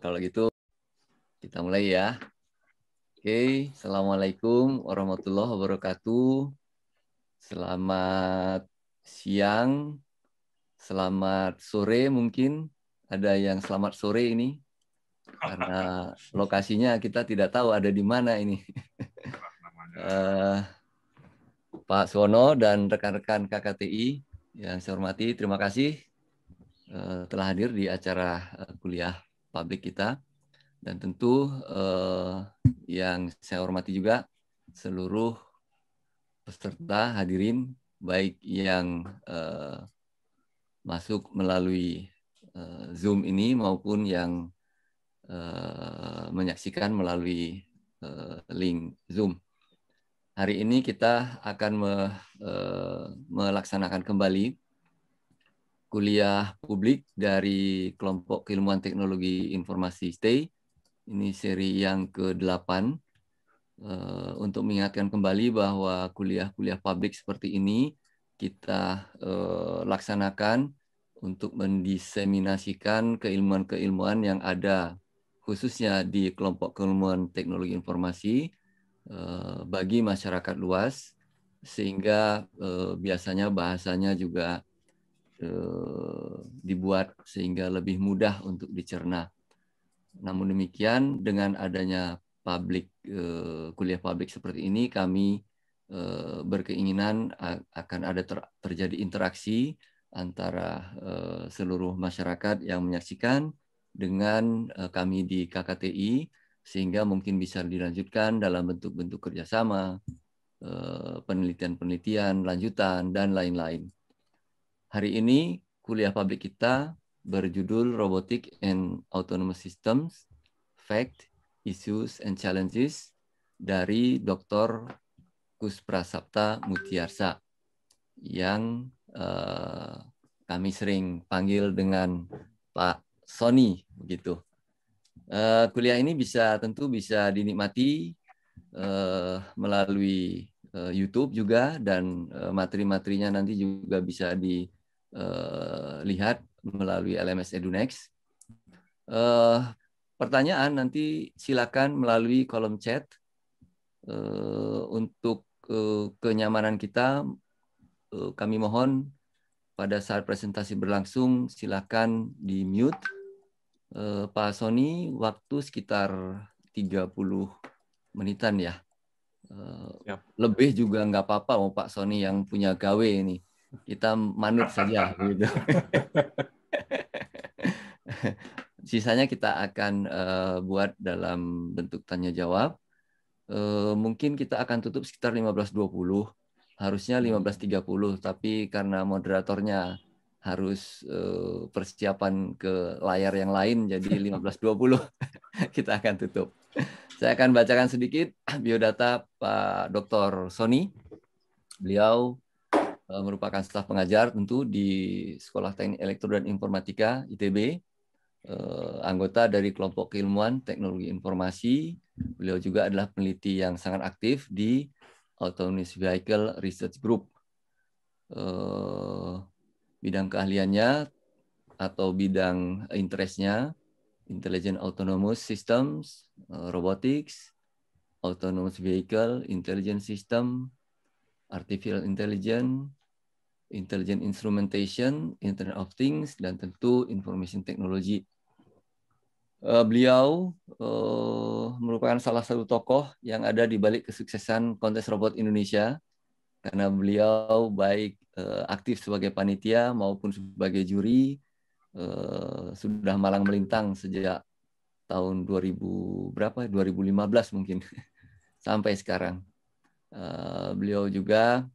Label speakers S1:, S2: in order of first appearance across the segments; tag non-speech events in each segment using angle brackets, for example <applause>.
S1: Kalau gitu kita mulai ya. Oke, Assalamualaikum warahmatullahi wabarakatuh. Selamat siang, selamat sore mungkin. Ada yang selamat sore ini. Karena lokasinya kita tidak tahu ada di mana ini. uh, <laughs> Pak Suwono dan rekan-rekan KKTI yang saya hormati, terima kasih Eh, telah hadir di acara eh, kuliah publik kita dan tentu eh, yang saya hormati juga seluruh peserta hadirin baik yang masuk melalui Zoom ini maupun yang menyaksikan melalui link Zoom. Hari ini kita akan melaksanakan kembali kuliah publik dari kelompok keilmuan teknologi informasi STAY. Ini seri yang ke-8 eh, untuk mengingatkan kembali bahwa kuliah-kuliah publik seperti ini kita eh, laksanakan untuk mendiseminasikan keilmuan-keilmuan yang ada khususnya di kelompok keilmuan teknologi informasi eh, bagi masyarakat luas sehingga biasanya bahasanya juga Eh, dibuat sehingga lebih mudah untuk dicerna. Namun demikian, dengan adanya publik eh, kuliah publik seperti ini, kami eh, berkeinginan akan ada terjadi interaksi antara seluruh masyarakat yang menyaksikan dengan kami di KKTI, sehingga mungkin bisa dilanjutkan dalam bentuk-bentuk kerjasama, penelitian-penelitian lanjutan, dan lain-lain. Hari ini kuliah publik kita berjudul Robotic and Autonomous Systems, Fact, Issues and Challenges dari Dr. Kus Prasapta Mutiarsa yang uh, kami sering panggil dengan Pak Sony begitu. Uh, kuliah ini bisa tentu bisa dinikmati uh, melalui uh, YouTube juga dan materi-materinya nanti juga bisa di Eh, lihat melalui LMS Edunext. Uh, pertanyaan nanti silakan melalui kolom chat uh, untuk uh, kenyamanan kita. Uh, kami mohon pada saat presentasi berlangsung silakan di mute. Uh, Pak Sony, waktu sekitar 30 menitan ya. Uh, yep. Lebih juga nggak apa-apa, mau Pak Sony yang punya gawe ini kita manut nah, saja nah, nah. gitu. <laughs> Sisanya kita akan uh, buat dalam bentuk tanya jawab. Uh, mungkin kita akan tutup sekitar 15.20. Harusnya 15.30 hmm. tapi karena moderatornya harus uh, persiapan ke layar yang lain jadi 15.20 <laughs> <laughs> kita akan tutup. Saya akan bacakan sedikit <clears throat> biodata Pak Dr. Sony. Beliau Eh, merupakan staf pengajar tentu di Sekolah Teknik Elektro dan Informatika ITB, eh, anggota dari kelompok keilmuan teknologi informasi. Beliau juga adalah peneliti yang sangat aktif di Autonomous Vehicle Research Group. Eh, bidang keahliannya atau bidang interestnya Intelligent Autonomous Systems, Robotics, Autonomous Vehicle, Intelligent System, Artificial Intelligence, intelligent instrumentation, Internet of Things, dan tentu information technology. Uh, beliau uh, merupakan salah satu tokoh yang ada di balik kesuksesan kontes robot Indonesia karena beliau baik uh, aktif sebagai panitia maupun sebagai juri uh, sudah malang melintang sejak tahun 2000 berapa 2015 mungkin <laughs> sampai sekarang. Uh, beliau juga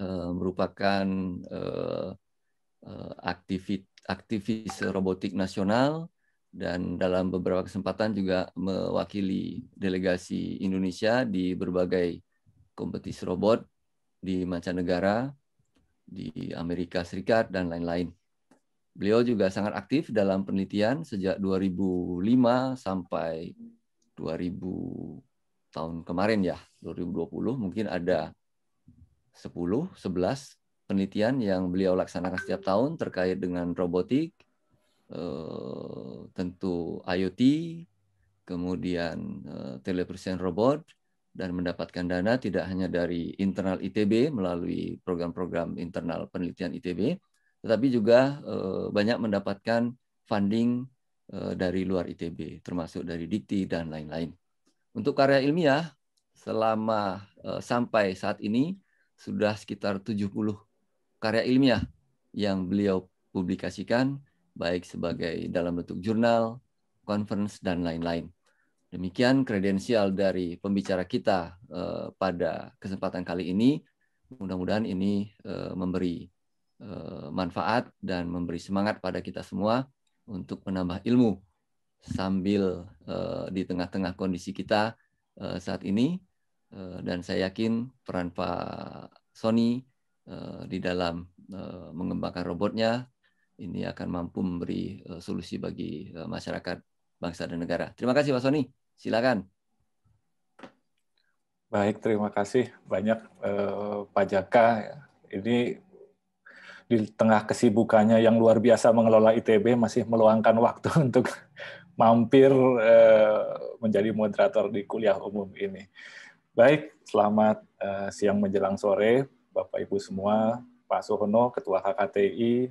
S1: Eh, merupakan eh, eh, aktivis robotik nasional dan dalam beberapa kesempatan juga mewakili delegasi Indonesia di berbagai kompetisi robot di mancanegara, di Amerika Serikat dan lain-lain. Beliau juga sangat aktif dalam penelitian sejak 2005 sampai 2000 tahun kemarin ya, 2020 mungkin ada 10, 11 penelitian yang beliau laksanakan setiap tahun terkait dengan robotik, eh, tentu IoT, kemudian eh, telepresen robot, dan mendapatkan dana tidak hanya dari internal ITB melalui program-program internal penelitian ITB, tetapi juga eh, banyak mendapatkan funding dari luar ITB, termasuk dari Dikti dan lain-lain. Untuk karya ilmiah, selama sampai saat ini sudah sekitar 70 karya ilmiah yang beliau publikasikan baik sebagai dalam bentuk jurnal, conference dan lain-lain. Demikian kredensial dari pembicara kita eh, pada kesempatan kali ini. Mudah-mudahan ini eh, memberi eh, manfaat dan memberi semangat pada kita semua untuk menambah ilmu sambil di tengah-tengah kondisi kita saat ini Eh, dan saya yakin peran Pak Sony eh, di dalam eh, mengembangkan robotnya ini akan mampu memberi solusi bagi masyarakat bangsa dan negara. Terima kasih Pak Sony. Silakan. Baik, terima kasih banyak Pak Jaka.
S2: Ini di tengah kesibukannya yang luar biasa mengelola ITB masih meluangkan waktu <laughs> untuk mampir menjadi moderator di kuliah umum ini. Baik, selamat uh, siang menjelang sore, Bapak Ibu semua, Pak Sohono, Ketua KKTI,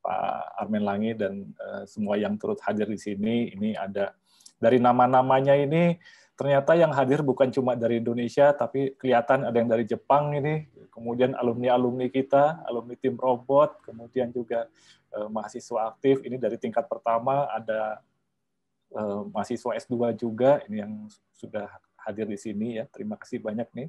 S2: Pak Armin Langi, dan uh, semua yang turut hadir di sini. Ini ada dari nama-namanya ini ternyata yang hadir bukan cuma dari Indonesia, tapi kelihatan ada yang dari Jepang ini, kemudian alumni-alumni kita, alumni tim robot, kemudian juga uh, mahasiswa aktif. Ini dari tingkat pertama ada mahasiswa S2 juga ini yang sudah hadir di sini ya. Terima kasih banyak nih.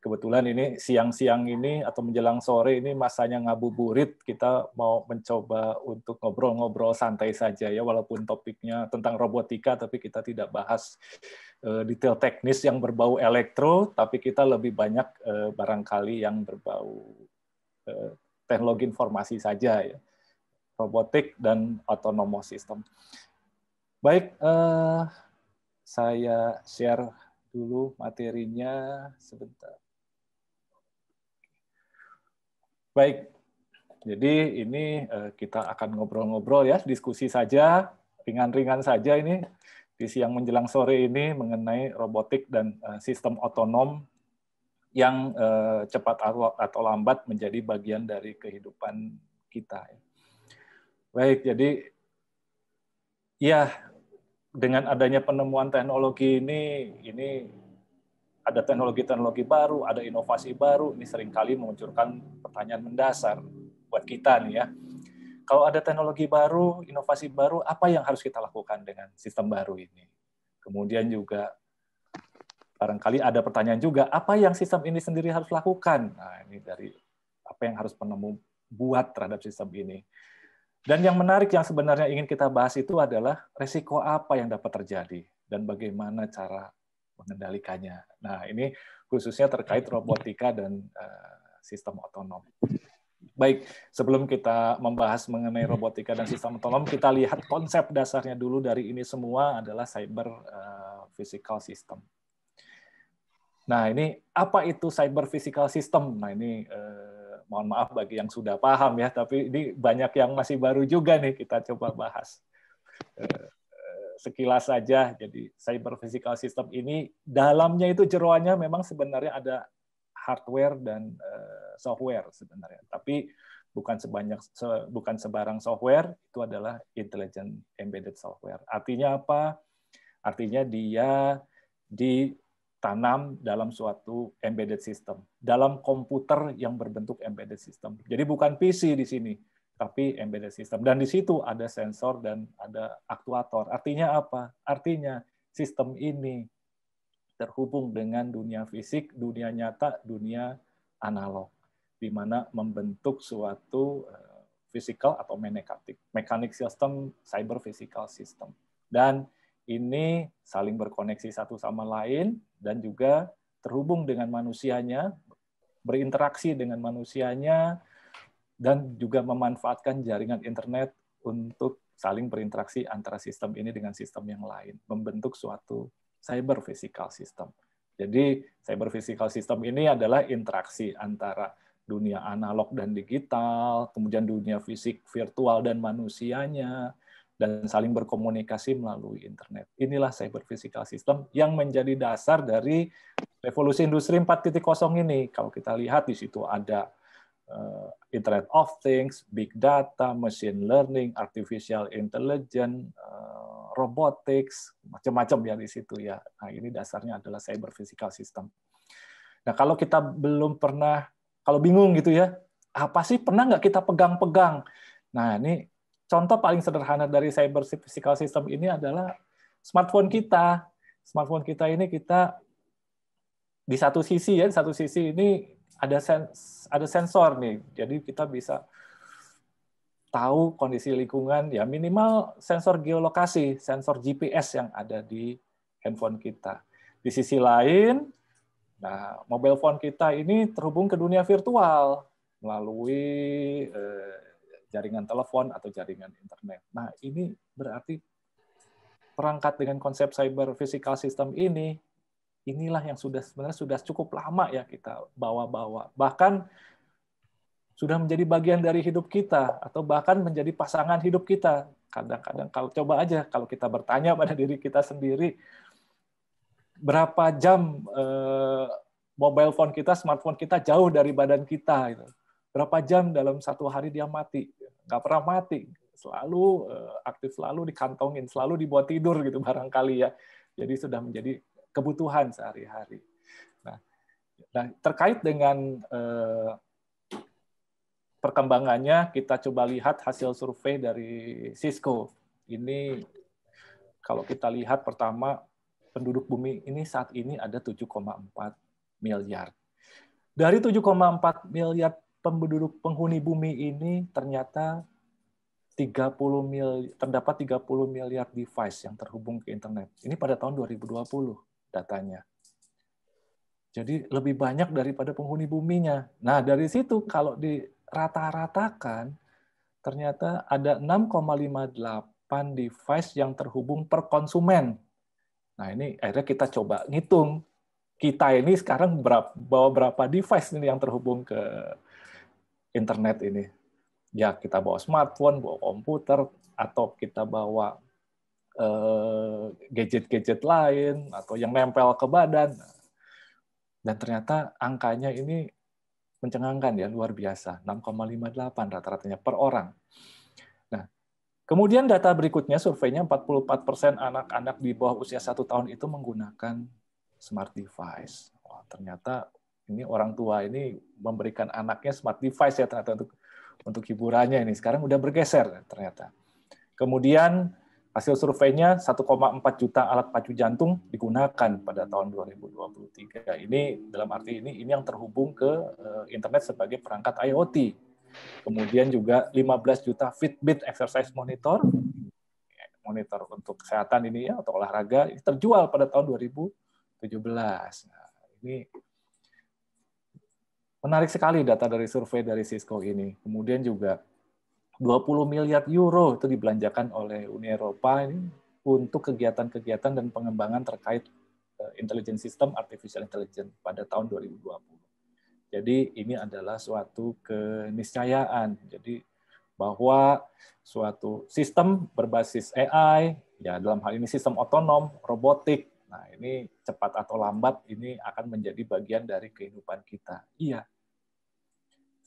S2: Kebetulan ini siang-siang ini atau menjelang sore ini masanya ngabuburit kita mau mencoba untuk ngobrol-ngobrol santai saja ya walaupun topiknya tentang robotika tapi kita tidak bahas eh, detail teknis yang berbau elektro tapi kita lebih banyak eh, barangkali yang berbau eh, teknologi informasi saja ya robotik dan autonomous system. Baik, saya share dulu materinya sebentar. Baik, jadi ini eh, kita akan ngobrol-ngobrol ya, diskusi saja, ringan-ringan saja ini di siang menjelang sore ini mengenai robotik dan eh, sistem otonom yang eh, cepat atau lambat menjadi bagian dari kehidupan kita. Baik, jadi ya dengan adanya penemuan teknologi ini, ini ada teknologi-teknologi baru, ada inovasi baru, ini seringkali memunculkan pertanyaan mendasar buat kita nih ya. Kalau ada teknologi baru, inovasi baru, apa yang harus kita lakukan dengan sistem baru ini? Kemudian juga barangkali ada pertanyaan juga, apa yang sistem ini sendiri harus lakukan? Nah, ini dari apa yang harus penemu buat terhadap sistem ini. Dan yang menarik yang sebenarnya ingin kita bahas itu adalah resiko apa yang dapat terjadi dan bagaimana cara mengendalikannya. Nah, ini khususnya terkait robotika dan eh, sistem otonom. Baik, sebelum kita membahas mengenai robotika dan sistem otonom, kita lihat konsep dasarnya dulu dari ini semua adalah cyber eh, physical system. Nah, ini apa itu cyber physical system? Nah, ini eh, mohon maaf bagi yang sudah paham ya, tapi ini banyak yang masih baru juga nih kita coba bahas. Eh, sekilas saja, jadi cyber physical system ini dalamnya itu jeroannya memang sebenarnya ada hardware dan eh, software sebenarnya, tapi bukan sebanyak bukan sebarang software itu adalah intelligent embedded software. Artinya apa? Artinya dia di tanam dalam suatu embedded system, dalam komputer yang berbentuk embedded system. Jadi bukan PC di sini, tapi embedded system. Dan di situ ada sensor dan ada aktuator. Artinya apa? Artinya sistem ini terhubung dengan dunia fisik, dunia nyata, dunia analog, di mana membentuk suatu eh, physical atau mekanik, mekanik system, cyber physical system. Dan ini saling berkoneksi satu sama lain, dan juga terhubung dengan manusianya, berinteraksi dengan manusianya, dan juga memanfaatkan jaringan internet untuk saling berinteraksi antara sistem ini dengan sistem yang lain, membentuk suatu cyber physical system. Jadi cyber physical system ini adalah interaksi antara dunia analog dan digital, kemudian dunia fisik virtual dan manusianya, dan saling berkomunikasi melalui internet. Inilah cyber physical system yang menjadi dasar dari revolusi industri 4.0 ini. Kalau kita lihat di situ ada eh, Internet of Things, big data, machine learning, artificial intelligence, eh, robotics, macam-macam ya di situ ya. Nah, ini dasarnya adalah cyber physical system. Nah, kalau kita belum pernah kalau bingung gitu ya, apa sih pernah nggak kita pegang-pegang? Nah, ini contoh paling sederhana dari cyber physical system ini adalah smartphone kita. Smartphone kita ini kita di satu sisi ya, di satu sisi ini ada sens ada sensor nih. Jadi kita bisa tahu kondisi lingkungan ya minimal sensor geolokasi, sensor GPS yang ada di handphone kita. Di sisi lain, nah mobile phone kita ini terhubung ke dunia virtual melalui eh, jaringan telepon atau jaringan internet. Nah, ini berarti perangkat dengan konsep cyber physical system ini inilah yang sudah sebenarnya sudah cukup lama ya kita bawa-bawa. Bahkan sudah menjadi bagian dari hidup kita atau bahkan menjadi pasangan hidup kita. Kadang-kadang kalau coba aja kalau kita bertanya pada diri kita sendiri berapa jam eh, mobile phone kita, smartphone kita jauh dari badan kita gitu. Berapa jam dalam satu hari dia mati? nggak pernah mati selalu eh, aktif selalu dikantongin selalu dibuat tidur gitu <laughs> barangkali ya jadi sudah menjadi kebutuhan sehari-hari nah, nah terkait dengan eh, perkembangannya kita coba lihat hasil survei dari Cisco ini kalau kita lihat pertama penduduk bumi ini saat ini ada 7,4 miliar dari 7,4 miliar penduduk penghuni bumi ini ternyata 30 mil, terdapat 30 miliar device yang terhubung ke internet. Ini pada tahun 2020 datanya. Jadi lebih banyak daripada penghuni buminya. Nah, dari situ kalau dirata-ratakan ternyata ada 6,58 device yang terhubung per konsumen. Nah, ini akhirnya kita coba ngitung kita ini sekarang berapa, bawa berapa device ini yang terhubung ke internet ini. Ya kita bawa smartphone, bawa komputer, atau kita bawa eh, gadget-gadget lain atau yang nempel ke badan. Dan ternyata angkanya ini mencengangkan ya, luar biasa. 6,58 rata-ratanya per orang. Nah, kemudian data berikutnya surveinya 44% anak-anak di bawah usia satu tahun itu menggunakan smart device. Wah, ternyata ini orang tua ini memberikan anaknya smart device ya ternyata untuk untuk hiburannya ini. Sekarang udah bergeser ternyata. Kemudian hasil surveinya 1,4 juta alat pacu jantung digunakan pada tahun 2023. Ini dalam arti ini ini yang terhubung ke eh, internet sebagai perangkat IoT. Kemudian juga 15 juta Fitbit exercise monitor monitor untuk kesehatan ini ya atau olahraga ini terjual pada tahun 2017. Nah, ini Menarik sekali data dari survei dari Cisco ini. Kemudian juga 20 miliar euro itu dibelanjakan oleh Uni Eropa ini untuk kegiatan-kegiatan dan pengembangan terkait eh, intelijen sistem artificial intelligence pada tahun 2020. Jadi ini adalah suatu keniscayaan. Jadi bahwa suatu sistem berbasis AI, ya dalam hal ini sistem otonom, robotik, Nah, ini cepat atau lambat ini akan menjadi bagian dari kehidupan kita. Iya.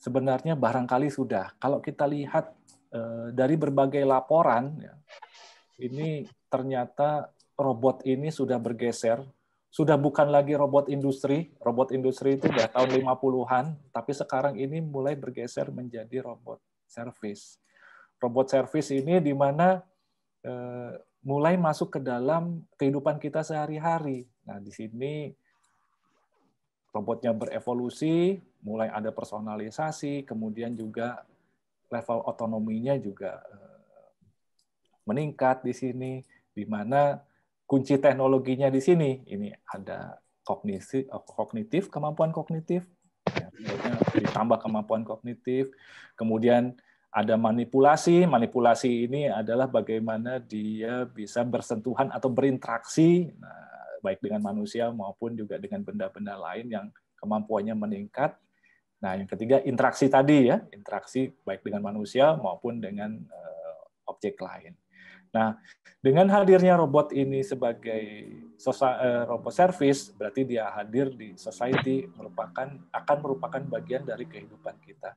S2: Sebenarnya barangkali sudah. Kalau kita lihat eh, dari berbagai laporan, ya, ini ternyata robot ini sudah bergeser. Sudah bukan lagi robot industri. Robot industri itu sudah tahun 50-an, tapi sekarang ini mulai bergeser menjadi robot service. Robot service ini di mana eh, mulai masuk ke dalam kehidupan kita sehari-hari. Nah, di sini robotnya berevolusi, mulai ada personalisasi, kemudian juga level otonominya juga eh, meningkat di sini, di mana kunci teknologinya di sini. Ini ada kognisi, eh, kognitif, kemampuan kognitif, ya, ditambah kemampuan kognitif, kemudian ada manipulasi. Manipulasi ini adalah bagaimana dia bisa bersentuhan atau berinteraksi nah, baik dengan manusia maupun juga dengan benda-benda lain yang kemampuannya meningkat. Nah, yang ketiga interaksi tadi ya, interaksi baik dengan manusia maupun dengan uh, objek lain. Nah, dengan hadirnya robot ini sebagai eh, robot service, berarti dia hadir di society merupakan akan merupakan bagian dari kehidupan kita.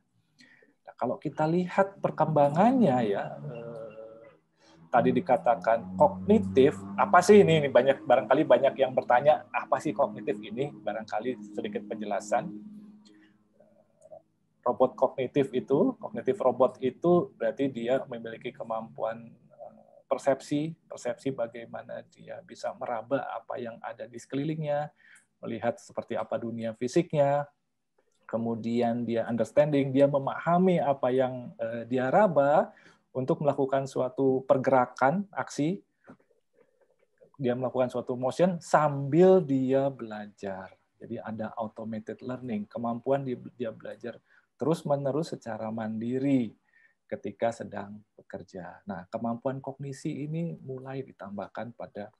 S2: Kalau kita lihat perkembangannya ya eh, tadi dikatakan kognitif apa sih ini ini banyak barangkali banyak yang bertanya apa sih kognitif ini barangkali sedikit penjelasan robot kognitif itu kognitif robot itu berarti dia memiliki kemampuan eh, persepsi persepsi bagaimana dia bisa meraba apa yang ada di sekelilingnya melihat seperti apa dunia fisiknya kemudian dia understanding, dia memahami apa yang eh, dia raba untuk melakukan suatu pergerakan, aksi, dia melakukan suatu motion sambil dia belajar. Jadi ada automated learning, kemampuan dia, dia belajar terus-menerus secara mandiri ketika sedang bekerja. Nah, kemampuan kognisi ini mulai ditambahkan pada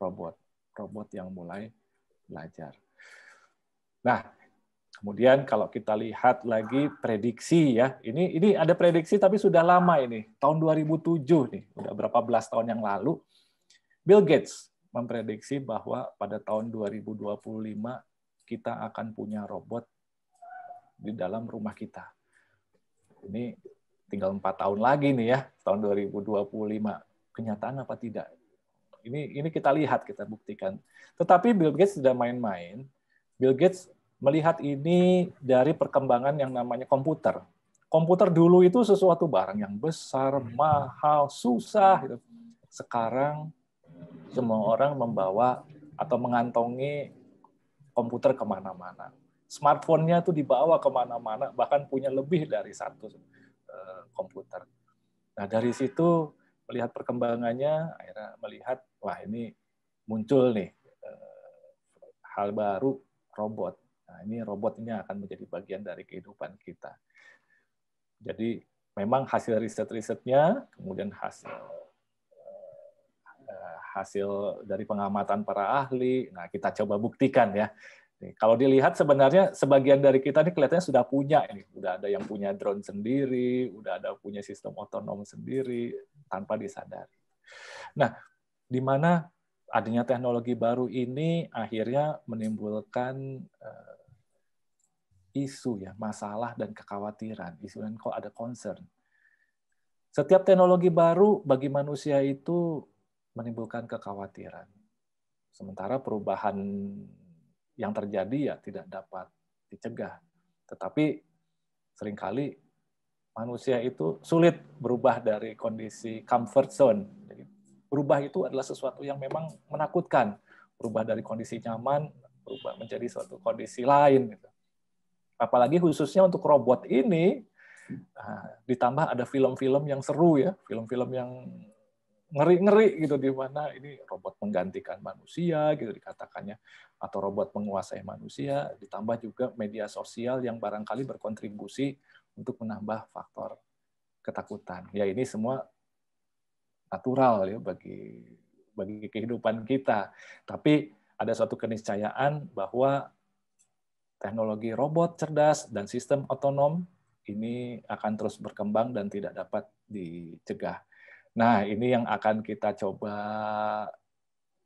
S2: robot, robot yang mulai belajar. Nah, Kemudian kalau kita lihat lagi prediksi ya, ini ini ada prediksi tapi sudah lama ini, tahun 2007 nih, udah berapa belas tahun yang lalu, Bill Gates memprediksi bahwa pada tahun 2025 kita akan punya robot di dalam rumah kita. Ini tinggal empat tahun lagi nih ya, tahun 2025. Kenyataan apa tidak? Ini ini kita lihat, kita buktikan. Tetapi Bill Gates sudah main-main. Bill Gates melihat ini dari perkembangan yang namanya komputer. Komputer dulu itu sesuatu barang yang besar, hmm. mahal, susah. Gitu. Sekarang semua orang membawa atau mengantongi komputer kemana-mana. Smartphone-nya tuh dibawa kemana-mana, bahkan punya lebih dari satu eh, komputer. Nah dari situ melihat perkembangannya, akhirnya melihat wah ini muncul nih eh, hal baru robot Nah, ini robot ini akan menjadi bagian dari kehidupan kita. Jadi memang hasil riset-risetnya, kemudian hasil eh, hasil dari pengamatan para ahli. Nah, kita coba buktikan ya. Kalau dilihat sebenarnya sebagian dari kita ini kelihatannya sudah punya ini, sudah ada yang punya drone sendiri, sudah ada punya sistem otonom sendiri tanpa disadari. Nah, di mana adanya teknologi baru ini akhirnya menimbulkan eh, isu ya, masalah dan kekhawatiran, isu dan kok ada concern. Setiap teknologi baru bagi manusia itu menimbulkan kekhawatiran. Sementara perubahan yang terjadi ya tidak dapat dicegah. Tetapi seringkali manusia itu sulit berubah dari kondisi comfort zone. Jadi, berubah itu adalah sesuatu yang memang menakutkan. Berubah dari kondisi nyaman, berubah menjadi suatu kondisi lain. Gitu. Apalagi khususnya untuk robot ini, ah, ditambah ada film-film yang seru ya, film-film yang ngeri-ngeri gitu di mana ini robot menggantikan manusia gitu dikatakannya atau robot menguasai manusia ditambah juga media sosial yang barangkali berkontribusi untuk menambah faktor ketakutan ya ini semua natural ya bagi bagi kehidupan kita tapi ada suatu keniscayaan bahwa teknologi robot cerdas dan sistem otonom ini akan terus berkembang dan tidak dapat dicegah. Nah, ini yang akan kita coba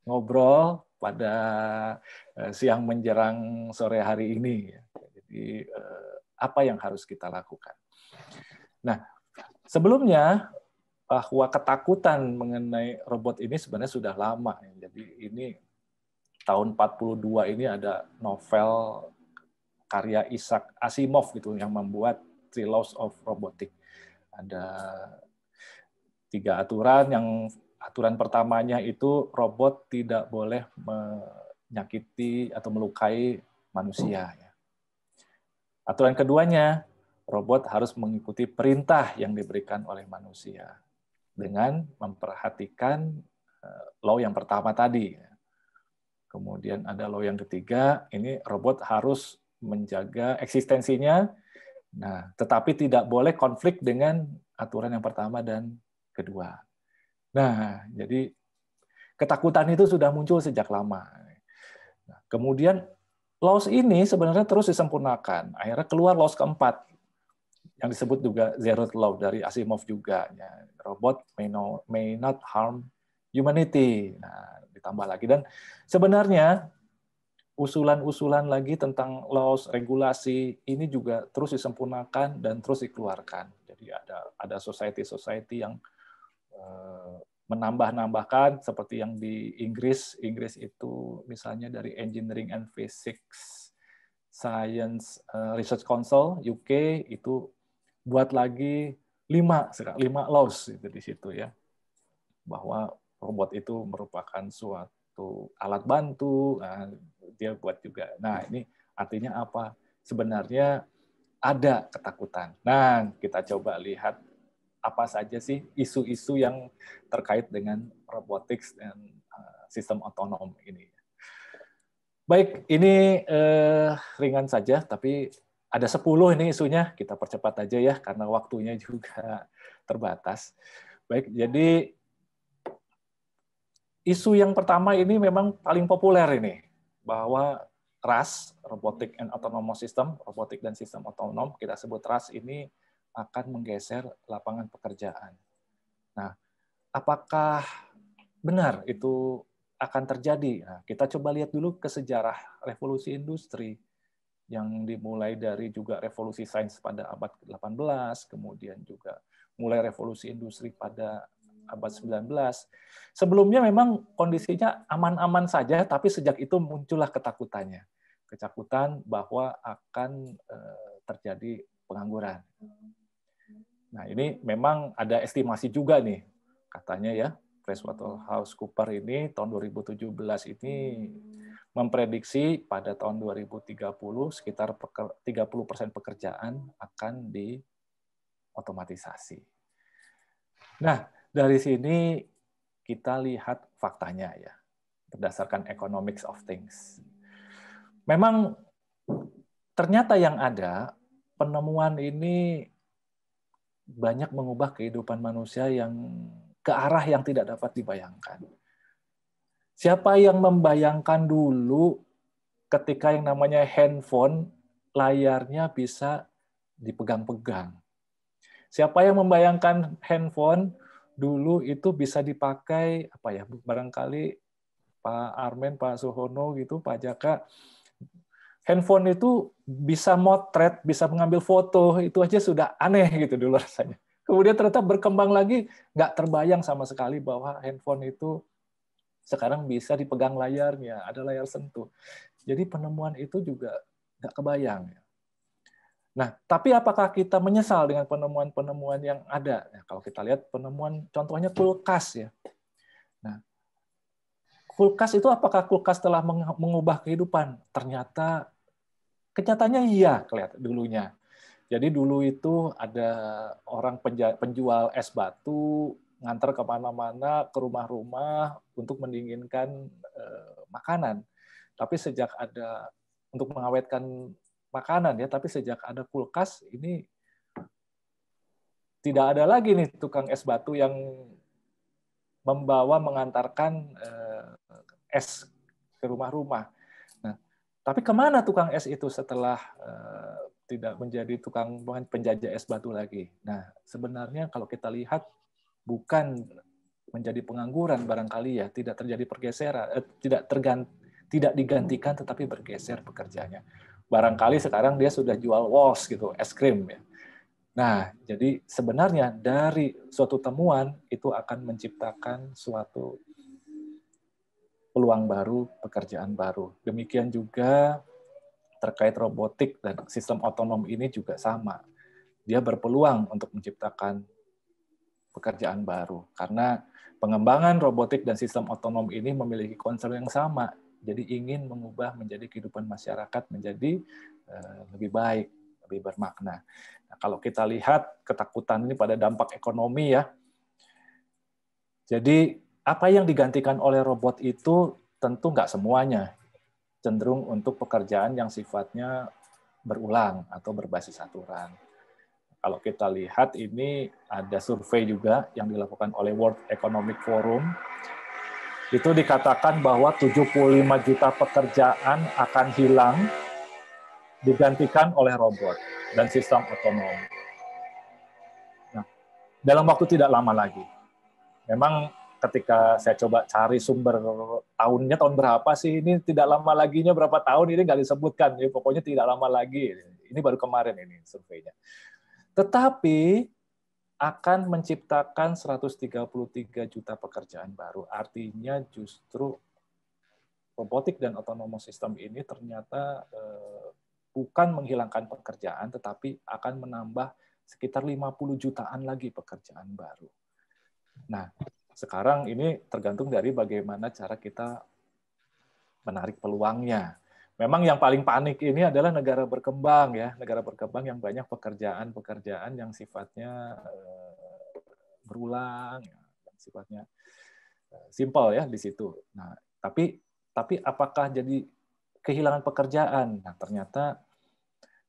S2: ngobrol pada eh, siang menjelang sore hari ini. Jadi eh, apa yang harus kita lakukan? Nah, sebelumnya bahwa ketakutan mengenai robot ini sebenarnya sudah lama. Jadi ini tahun 42 ini ada novel karya Isaac Asimov gitu yang membuat Three Laws of Robotics. Ada tiga aturan yang aturan pertamanya itu robot tidak boleh menyakiti atau melukai manusia. Ya. Aturan keduanya, robot harus mengikuti perintah yang diberikan oleh manusia dengan memperhatikan eh, law yang pertama tadi. Ya. Kemudian ada law yang ketiga, ini robot harus menjaga eksistensinya. Nah, tetapi tidak boleh konflik dengan aturan yang pertama dan kedua. Nah, jadi ketakutan itu sudah muncul sejak lama. Nah, kemudian laws ini sebenarnya terus disempurnakan. Akhirnya keluar laws keempat yang disebut juga zero law dari Asimov juga. Ya, robot may, no, may not harm humanity. Nah, ditambah lagi dan sebenarnya usulan-usulan lagi tentang laws, regulasi ini juga terus disempurnakan dan terus dikeluarkan. Jadi ada ada society-society yang eh, menambah-nambahkan seperti yang di Inggris. Inggris itu misalnya dari Engineering and Physics Science eh, Research Council UK itu buat lagi lima lima laws itu di situ ya bahwa robot itu merupakan suatu alat bantu nah, dia buat juga. Nah, ini artinya apa? Sebenarnya ada ketakutan. Nah, kita coba lihat apa saja sih isu-isu yang terkait dengan robotics dan eh, sistem otonom ini. Baik, ini uh, ringan saja, tapi ada 10 ini isunya. Kita percepat aja ya, karena waktunya juga terbatas. Baik, jadi isu yang pertama ini memang paling populer ini bahwa RAS, Robotic and Autonomous System, robotik dan sistem otonom, kita sebut RAS ini akan menggeser lapangan pekerjaan. Nah, apakah benar itu akan terjadi? Nah, kita coba lihat dulu ke sejarah revolusi industri yang dimulai dari juga revolusi sains pada abad ke-18, kemudian juga mulai revolusi industri pada abad 19. Sebelumnya memang kondisinya aman-aman saja, tapi sejak itu muncullah ketakutannya. Ketakutan bahwa akan eh, terjadi pengangguran. Nah ini memang ada estimasi juga nih, katanya ya, Cooper ini tahun 2017 ini memprediksi pada tahun 2030 sekitar 30 persen pekerjaan akan diotomatisasi. Nah, dari sini kita lihat faktanya ya, berdasarkan economics of things. Memang ternyata yang ada penemuan ini banyak mengubah kehidupan manusia yang ke arah yang tidak dapat dibayangkan. Siapa yang membayangkan dulu ketika yang namanya handphone layarnya bisa dipegang-pegang? Siapa yang membayangkan handphone dulu itu bisa dipakai apa ya barangkali Pak Armen, Pak Suhono gitu, Pak Jaka handphone itu bisa motret, bisa mengambil foto, itu aja sudah aneh gitu dulu rasanya. Kemudian ternyata berkembang lagi, nggak terbayang sama sekali bahwa handphone itu sekarang bisa dipegang layarnya, ada layar sentuh. Jadi penemuan itu juga nggak kebayang. Ya. Nah, tapi apakah kita menyesal dengan penemuan-penemuan yang ada? Nah, kalau kita lihat penemuan contohnya kulkas ya. Nah, kulkas itu apakah kulkas telah mengubah kehidupan? Ternyata kenyataannya iya kelihatan dulunya. Jadi dulu itu ada orang penjual es batu ngantar kemana-mana ke rumah-rumah untuk mendinginkan eh, makanan. Tapi sejak ada untuk mengawetkan makanan ya, tapi sejak ada kulkas ini tidak ada lagi nih tukang es batu yang membawa mengantarkan eh, es ke rumah-rumah. Nah, tapi kemana tukang es itu setelah eh, tidak menjadi tukang penjajah es batu lagi? Nah, sebenarnya kalau kita lihat bukan menjadi pengangguran barangkali ya tidak terjadi pergeseran eh, tidak tergant tidak digantikan tetapi bergeser pekerjaannya barangkali sekarang dia sudah jual walls gitu, es krim ya. Nah, jadi sebenarnya dari suatu temuan itu akan menciptakan suatu peluang baru, pekerjaan baru. Demikian juga terkait robotik dan sistem otonom ini juga sama. Dia berpeluang untuk menciptakan pekerjaan baru karena pengembangan robotik dan sistem otonom ini memiliki concern yang sama, jadi ingin mengubah menjadi kehidupan masyarakat menjadi eh, lebih baik, lebih bermakna. Nah, kalau kita lihat ketakutan ini pada dampak ekonomi ya. Jadi apa yang digantikan oleh robot itu tentu nggak semuanya, cenderung untuk pekerjaan yang sifatnya berulang atau berbasis aturan. Kalau kita lihat ini ada survei juga yang dilakukan oleh World Economic Forum itu dikatakan bahwa 75 juta pekerjaan akan hilang digantikan oleh robot dan sistem otonom. Nah, dalam waktu tidak lama lagi. Memang ketika saya coba cari sumber tahunnya tahun berapa sih ini tidak lama laginya berapa tahun ini nggak disebutkan ya pokoknya tidak lama lagi ini baru kemarin ini surveinya tetapi akan menciptakan 133 juta pekerjaan baru. Artinya justru robotik dan autonomous sistem ini ternyata eh, bukan menghilangkan pekerjaan, tetapi akan menambah sekitar 50 jutaan lagi pekerjaan baru. Nah, sekarang ini tergantung dari bagaimana cara kita menarik peluangnya memang yang paling panik ini adalah negara berkembang ya, negara berkembang yang banyak pekerjaan-pekerjaan yang sifatnya eh, berulang, ya, yang sifatnya eh, simpel ya di situ. Nah, tapi tapi apakah jadi kehilangan pekerjaan? Nah, ternyata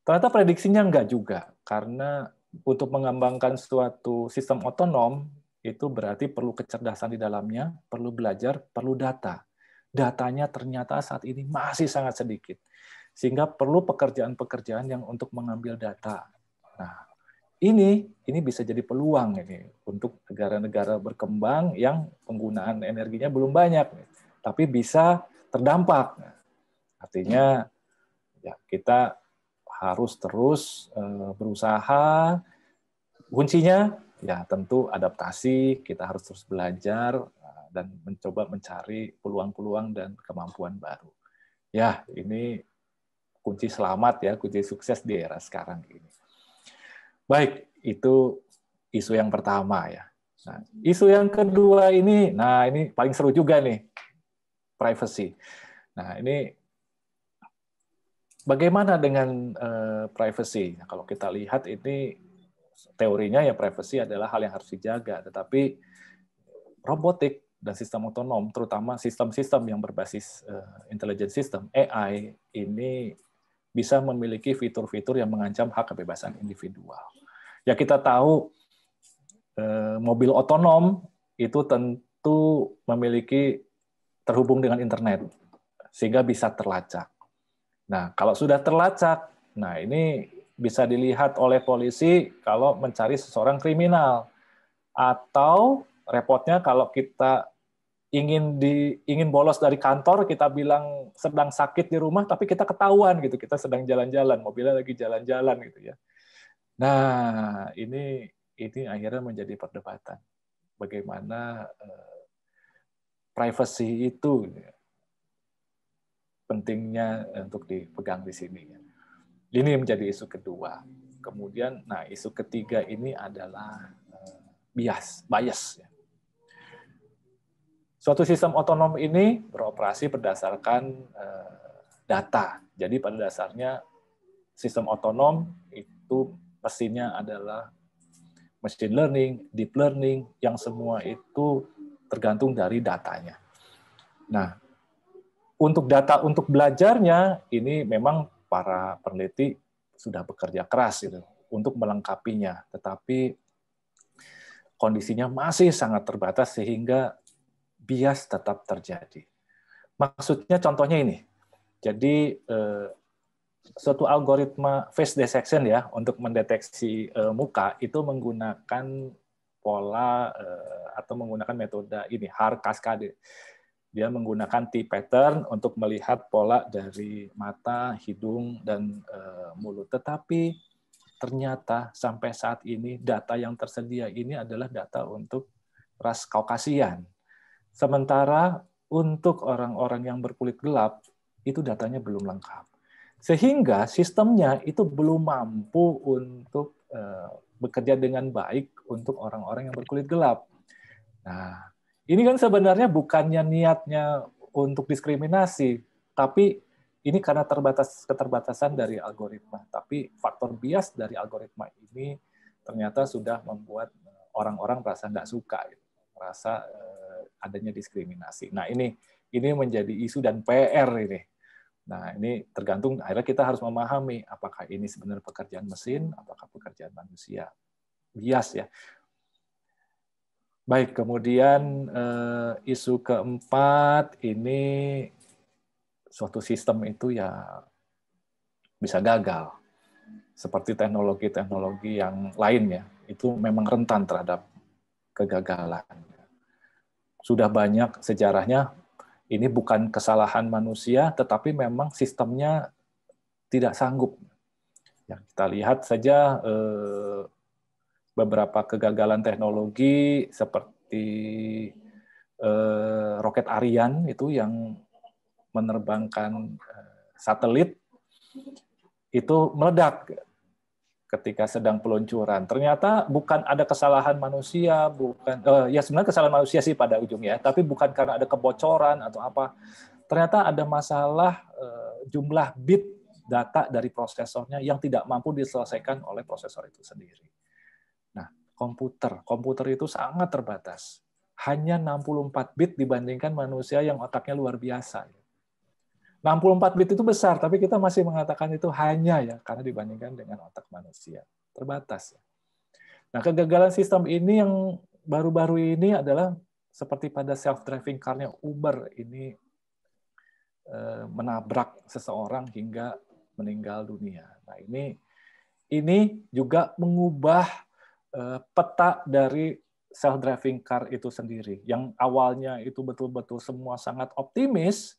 S2: ternyata prediksinya enggak juga karena untuk mengembangkan suatu sistem otonom itu berarti perlu kecerdasan di dalamnya, perlu belajar, perlu data datanya ternyata saat ini masih sangat sedikit. Sehingga perlu pekerjaan-pekerjaan yang untuk mengambil data. Nah, ini ini bisa jadi peluang ini untuk negara-negara berkembang yang penggunaan energinya belum banyak tapi bisa terdampak. Artinya ya kita harus terus eh, berusaha kuncinya ya tentu adaptasi kita harus terus belajar eh, dan mencoba mencari peluang-peluang dan kemampuan baru. Ya, ini kunci selamat ya, kunci sukses di era sekarang ini. Baik, itu isu yang pertama ya. Nah, isu yang kedua ini, nah ini paling seru juga nih, privacy. Nah, ini bagaimana dengan uh, privacy? Nah, kalau kita lihat ini teorinya ya privacy adalah hal yang harus dijaga, tetapi robotik dan sistem otonom, terutama sistem-sistem yang berbasis uh, intelligent system AI ini bisa memiliki fitur-fitur yang mengancam hak kebebasan individual. Ya kita tahu eh, mobil otonom itu tentu memiliki terhubung dengan internet sehingga bisa terlacak. Nah, kalau sudah terlacak, nah ini bisa dilihat oleh polisi kalau mencari seseorang kriminal atau repotnya kalau kita ingin di ingin bolos dari kantor kita bilang sedang sakit di rumah tapi kita ketahuan gitu kita sedang jalan-jalan mobilnya lagi jalan-jalan gitu ya
S3: nah
S2: ini ini akhirnya menjadi perdebatan bagaimana privasi eh, privacy itu pentingnya untuk dipegang di sini ya. Ini menjadi isu kedua. Kemudian, nah isu ketiga ini adalah eh, bias, bias. Ya. Suatu sistem otonom ini beroperasi berdasarkan eh, data. Jadi pada dasarnya sistem otonom itu mesinnya adalah machine learning, deep learning, yang semua itu tergantung dari datanya. Nah, untuk data untuk belajarnya ini memang para peneliti sudah bekerja keras gitu untuk melengkapinya, tetapi kondisinya masih sangat terbatas sehingga bias tetap terjadi. Maksudnya contohnya ini. Jadi eh, suatu algoritma face detection ya untuk mendeteksi eh, muka itu menggunakan pola eh, atau menggunakan metode ini hard cascade. Dia menggunakan T pattern untuk melihat pola dari mata, hidung, dan e, mulut. Tetapi ternyata sampai saat ini data yang tersedia ini adalah data untuk ras Kaukasian. Sementara untuk orang-orang yang berkulit gelap itu datanya belum lengkap. Sehingga sistemnya itu belum mampu untuk e, bekerja dengan baik untuk orang-orang yang berkulit gelap. Nah, ini kan sebenarnya bukannya niatnya untuk diskriminasi, tapi ini karena terbatas keterbatasan dari algoritma. Tapi faktor bias dari algoritma ini ternyata sudah membuat eh, orang-orang merasa tidak suka, merasa eh, adanya diskriminasi. Nah ini ini menjadi isu dan PR ini. Nah ini tergantung akhirnya kita harus memahami apakah ini sebenarnya pekerjaan mesin, apakah pekerjaan manusia. Bias ya. Baik, kemudian uh, isu keempat ini suatu sistem itu ya bisa gagal. Seperti teknologi-teknologi yang lainnya, itu memang rentan terhadap kegagalan. Sudah banyak sejarahnya, ini bukan kesalahan manusia, tetapi memang sistemnya tidak sanggup. Ya, kita lihat saja eh, beberapa kegagalan teknologi seperti eh, roket Ariane itu yang menerbangkan eh, satelit itu meledak ketika sedang peluncuran. Ternyata bukan ada kesalahan manusia, bukan eh, ya sebenarnya kesalahan manusia sih pada ujungnya, tapi bukan karena ada kebocoran atau apa. Ternyata ada masalah eh, jumlah bit data dari prosesornya yang tidak mampu diselesaikan oleh prosesor itu sendiri komputer. Komputer itu sangat terbatas. Hanya 64 bit dibandingkan manusia yang otaknya luar biasa. 64 bit itu besar, tapi kita masih mengatakan itu hanya ya, karena dibandingkan dengan otak manusia. Terbatas. Ya. Nah, kegagalan sistem ini yang baru-baru ini adalah seperti pada self-driving car Uber ini eh, menabrak seseorang hingga meninggal dunia. Nah, ini ini juga mengubah Eh, peta dari self-driving car itu sendiri. Yang awalnya itu betul-betul semua sangat optimis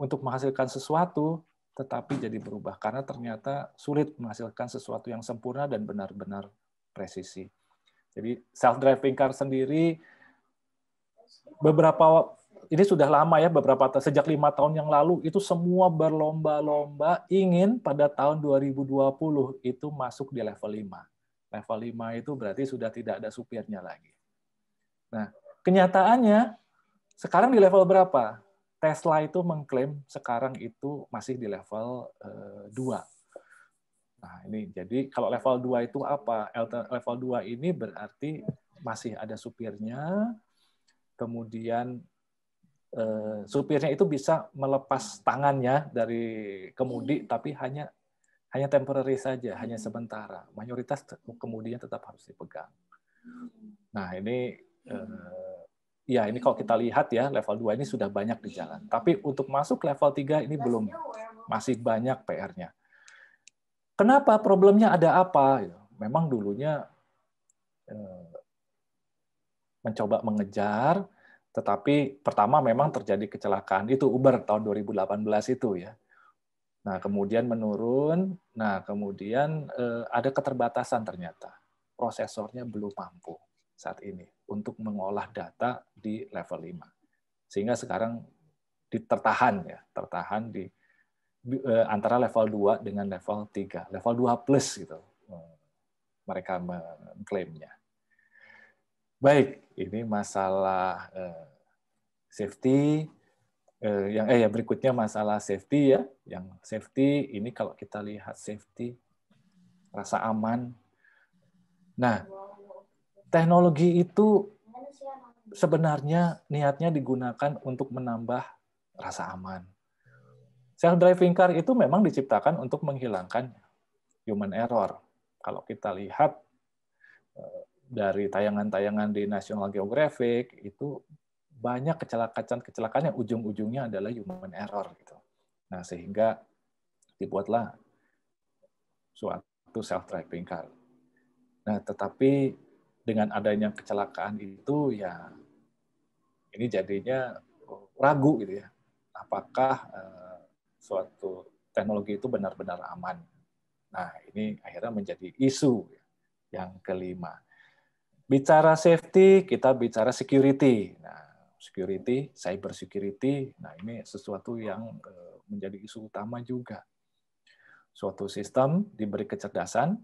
S2: untuk menghasilkan sesuatu, tetapi jadi berubah. Karena ternyata sulit menghasilkan sesuatu yang sempurna dan benar-benar presisi. Jadi self-driving car sendiri beberapa ini sudah lama ya beberapa sejak lima tahun yang lalu itu semua berlomba-lomba ingin pada tahun 2020 itu masuk di level 5 Level 5 itu berarti sudah tidak ada supirnya lagi. Nah, kenyataannya sekarang di level berapa? Tesla itu mengklaim sekarang itu masih di level eh, 2. Nah, ini jadi kalau level 2 itu apa? Level 2 ini berarti masih ada supirnya, kemudian eh, supirnya itu bisa melepas tangannya dari kemudi tapi hanya hanya temporary saja, hanya hmm. sementara. Mayoritas kemudian tetap harus dipegang. Hmm. Nah, ini hmm.
S3: eh,
S2: ya ini kalau kita lihat ya level 2 ini sudah banyak di jalan. Tapi untuk masuk level 3 ini belum ya, masih banyak PR-nya. Kenapa problemnya ada apa? Ya, memang dulunya eh, mencoba mengejar tetapi pertama memang terjadi kecelakaan itu Uber tahun 2018 itu ya Nah, kemudian menurun. Nah, kemudian eh, ada keterbatasan ternyata. Prosesornya belum mampu saat ini untuk mengolah data di level 5. Sehingga sekarang ditertahan ya, tertahan di eh, antara level 2 dengan level 3. Level 2 plus gitu. Eh, mereka mengklaimnya. Baik, ini masalah safety, eh, yang eh yang berikutnya masalah safety ya. Yang safety ini kalau kita lihat safety rasa aman. Nah, teknologi itu sebenarnya niatnya digunakan untuk menambah rasa aman. Self driving car itu memang diciptakan untuk menghilangkan human error. Kalau kita lihat eh, dari tayangan-tayangan di National Geographic itu banyak kecelakaan-kecelakaan yang ujung-ujungnya adalah human error gitu. Nah, sehingga dibuatlah suatu self driving car. Nah, tetapi dengan adanya kecelakaan itu ya ini jadinya ragu gitu ya. Apakah eh, suatu teknologi itu benar-benar aman? Nah, ini akhirnya menjadi isu yang kelima. Bicara safety, kita bicara security. Nah, security, cyber security. Nah, ini sesuatu yang eh, menjadi isu utama juga. Suatu sistem diberi kecerdasan,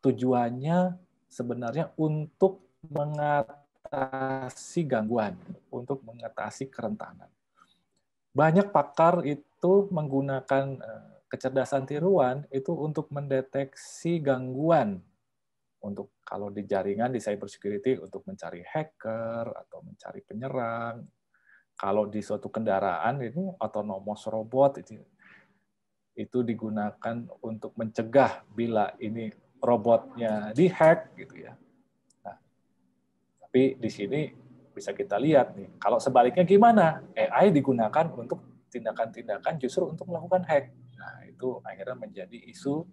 S2: tujuannya sebenarnya untuk mengatasi gangguan, untuk mengatasi kerentanan. Banyak pakar itu menggunakan eh, kecerdasan tiruan itu untuk mendeteksi gangguan untuk kalau di jaringan di cyber security untuk mencari hacker atau mencari penyerang. Kalau di suatu kendaraan ini autonomous robot itu, itu digunakan untuk mencegah bila ini robotnya dihack gitu ya. Nah, tapi di sini bisa kita lihat nih, kalau sebaliknya gimana? AI digunakan untuk tindakan-tindakan justru untuk melakukan hack. Nah, itu akhirnya menjadi isu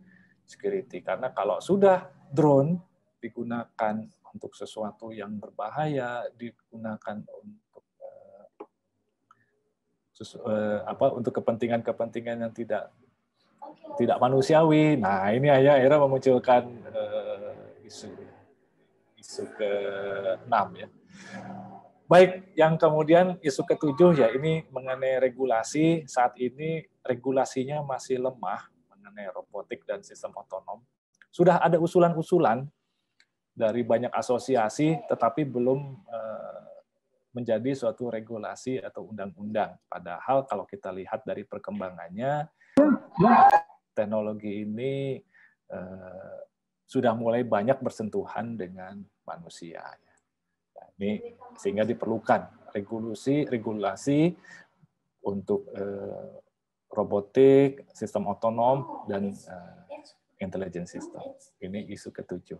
S2: security. Karena kalau sudah drone digunakan untuk sesuatu yang berbahaya, digunakan untuk eh, eh, apa untuk kepentingan-kepentingan yang tidak tidak manusiawi. Nah, ini ayah era memunculkan uh, isu isu ke-6 ya. Baik, yang kemudian isu ketujuh ya ini mengenai regulasi. Saat ini regulasinya masih lemah mengenai robotik dan sistem otonom. Sudah ada usulan-usulan dari banyak asosiasi, tetapi belum eh, menjadi suatu regulasi atau undang-undang. Padahal kalau kita lihat dari perkembangannya, teknologi ini eh, sudah mulai banyak bersentuhan dengan manusia. Nah, ini sehingga diperlukan regulasi regulasi untuk eh, robotik, sistem otonom, dan uh, intelligence system. Ini isu ketujuh.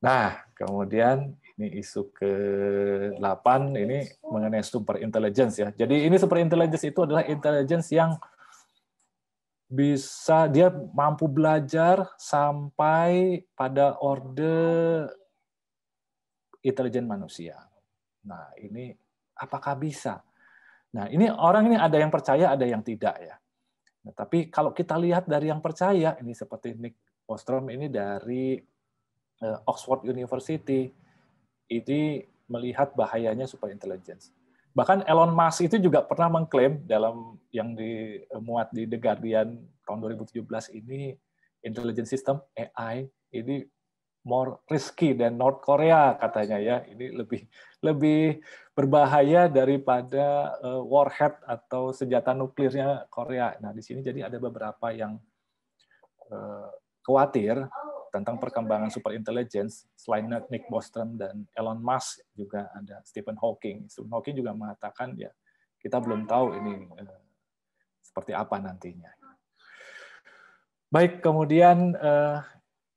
S2: Nah, kemudian ini isu ke-8 ini mengenai super intelligence ya. Jadi ini super intelligence itu adalah intelligence yang bisa dia mampu belajar sampai pada orde intelijen manusia. Nah, ini apakah bisa? Nah, ini orang ini ada yang percaya, ada yang tidak ya. Nah, tapi kalau kita lihat dari yang percaya, ini seperti Nick Bostrom ini dari eh, Oxford University, ini melihat bahayanya super intelligence. Bahkan Elon Musk itu juga pernah mengklaim dalam yang dimuat di The Guardian tahun 2017 ini intelligence system AI ini more risky than North Korea katanya ya. Ini lebih lebih berbahaya daripada eh, warhead atau senjata nuklirnya Korea. Nah, di sini jadi ada beberapa yang eh, khawatir tentang perkembangan super intelligence selain Nick Bostrom dan Elon Musk juga ada Stephen Hawking. Stephen Hawking juga mengatakan ya kita belum tahu ini eh, seperti apa nantinya. Baik, kemudian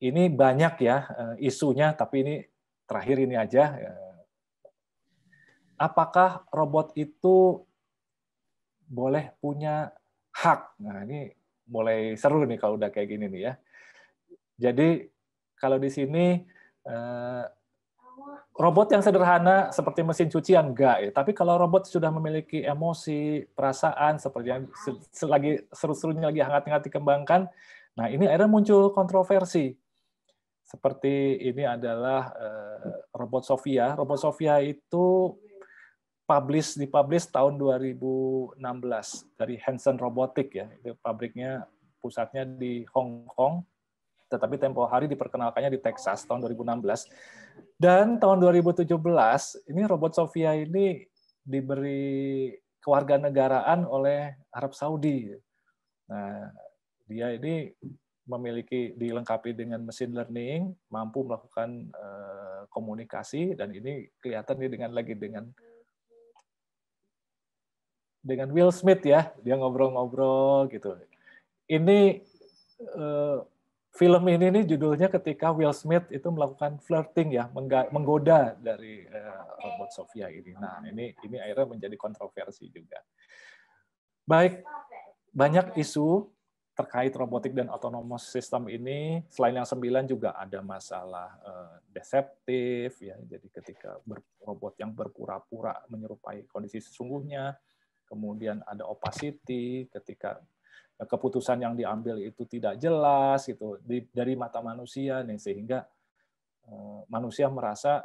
S2: ini banyak ya eh, isunya, tapi ini terakhir ini aja. Ya. Apakah robot itu boleh punya hak? Nah ini mulai seru nih kalau udah kayak gini nih ya. Jadi kalau di sini eh, robot yang sederhana seperti mesin cucian enggak ya. Tapi kalau robot sudah memiliki emosi, perasaan seperti yang lagi seru-serunya lagi hangat-hangat dikembangkan, nah ini akhirnya muncul kontroversi. Seperti ini adalah eh, robot Sofia. Robot Sofia itu publish dipublish tahun 2016 dari Hanson Robotik ya. Itu pabriknya pusatnya di Hong Kong tetapi tempo hari diperkenalkannya di Texas tahun 2016. Dan tahun 2017 ini robot Sofia ini diberi kewarganegaraan oleh Arab Saudi. Nah, dia ini memiliki dilengkapi dengan mesin learning, mampu melakukan uh, komunikasi dan ini kelihatan nih dengan lagi dengan dengan Will Smith ya, dia ngobrol-ngobrol gitu. Ini uh, film ini nih judulnya ketika Will Smith itu melakukan flirting ya, menggoda dari uh, robot Sofia ini. Nah, ini ini akhirnya menjadi kontroversi juga. Baik, banyak isu terkait robotik dan autonomous system ini selain yang sembilan juga ada masalah uh, ya jadi ketika robot yang berpura-pura menyerupai kondisi sesungguhnya kemudian ada opacity ketika eh, keputusan yang diambil itu tidak jelas gitu dari mata manusia nih sehingga eh, manusia merasa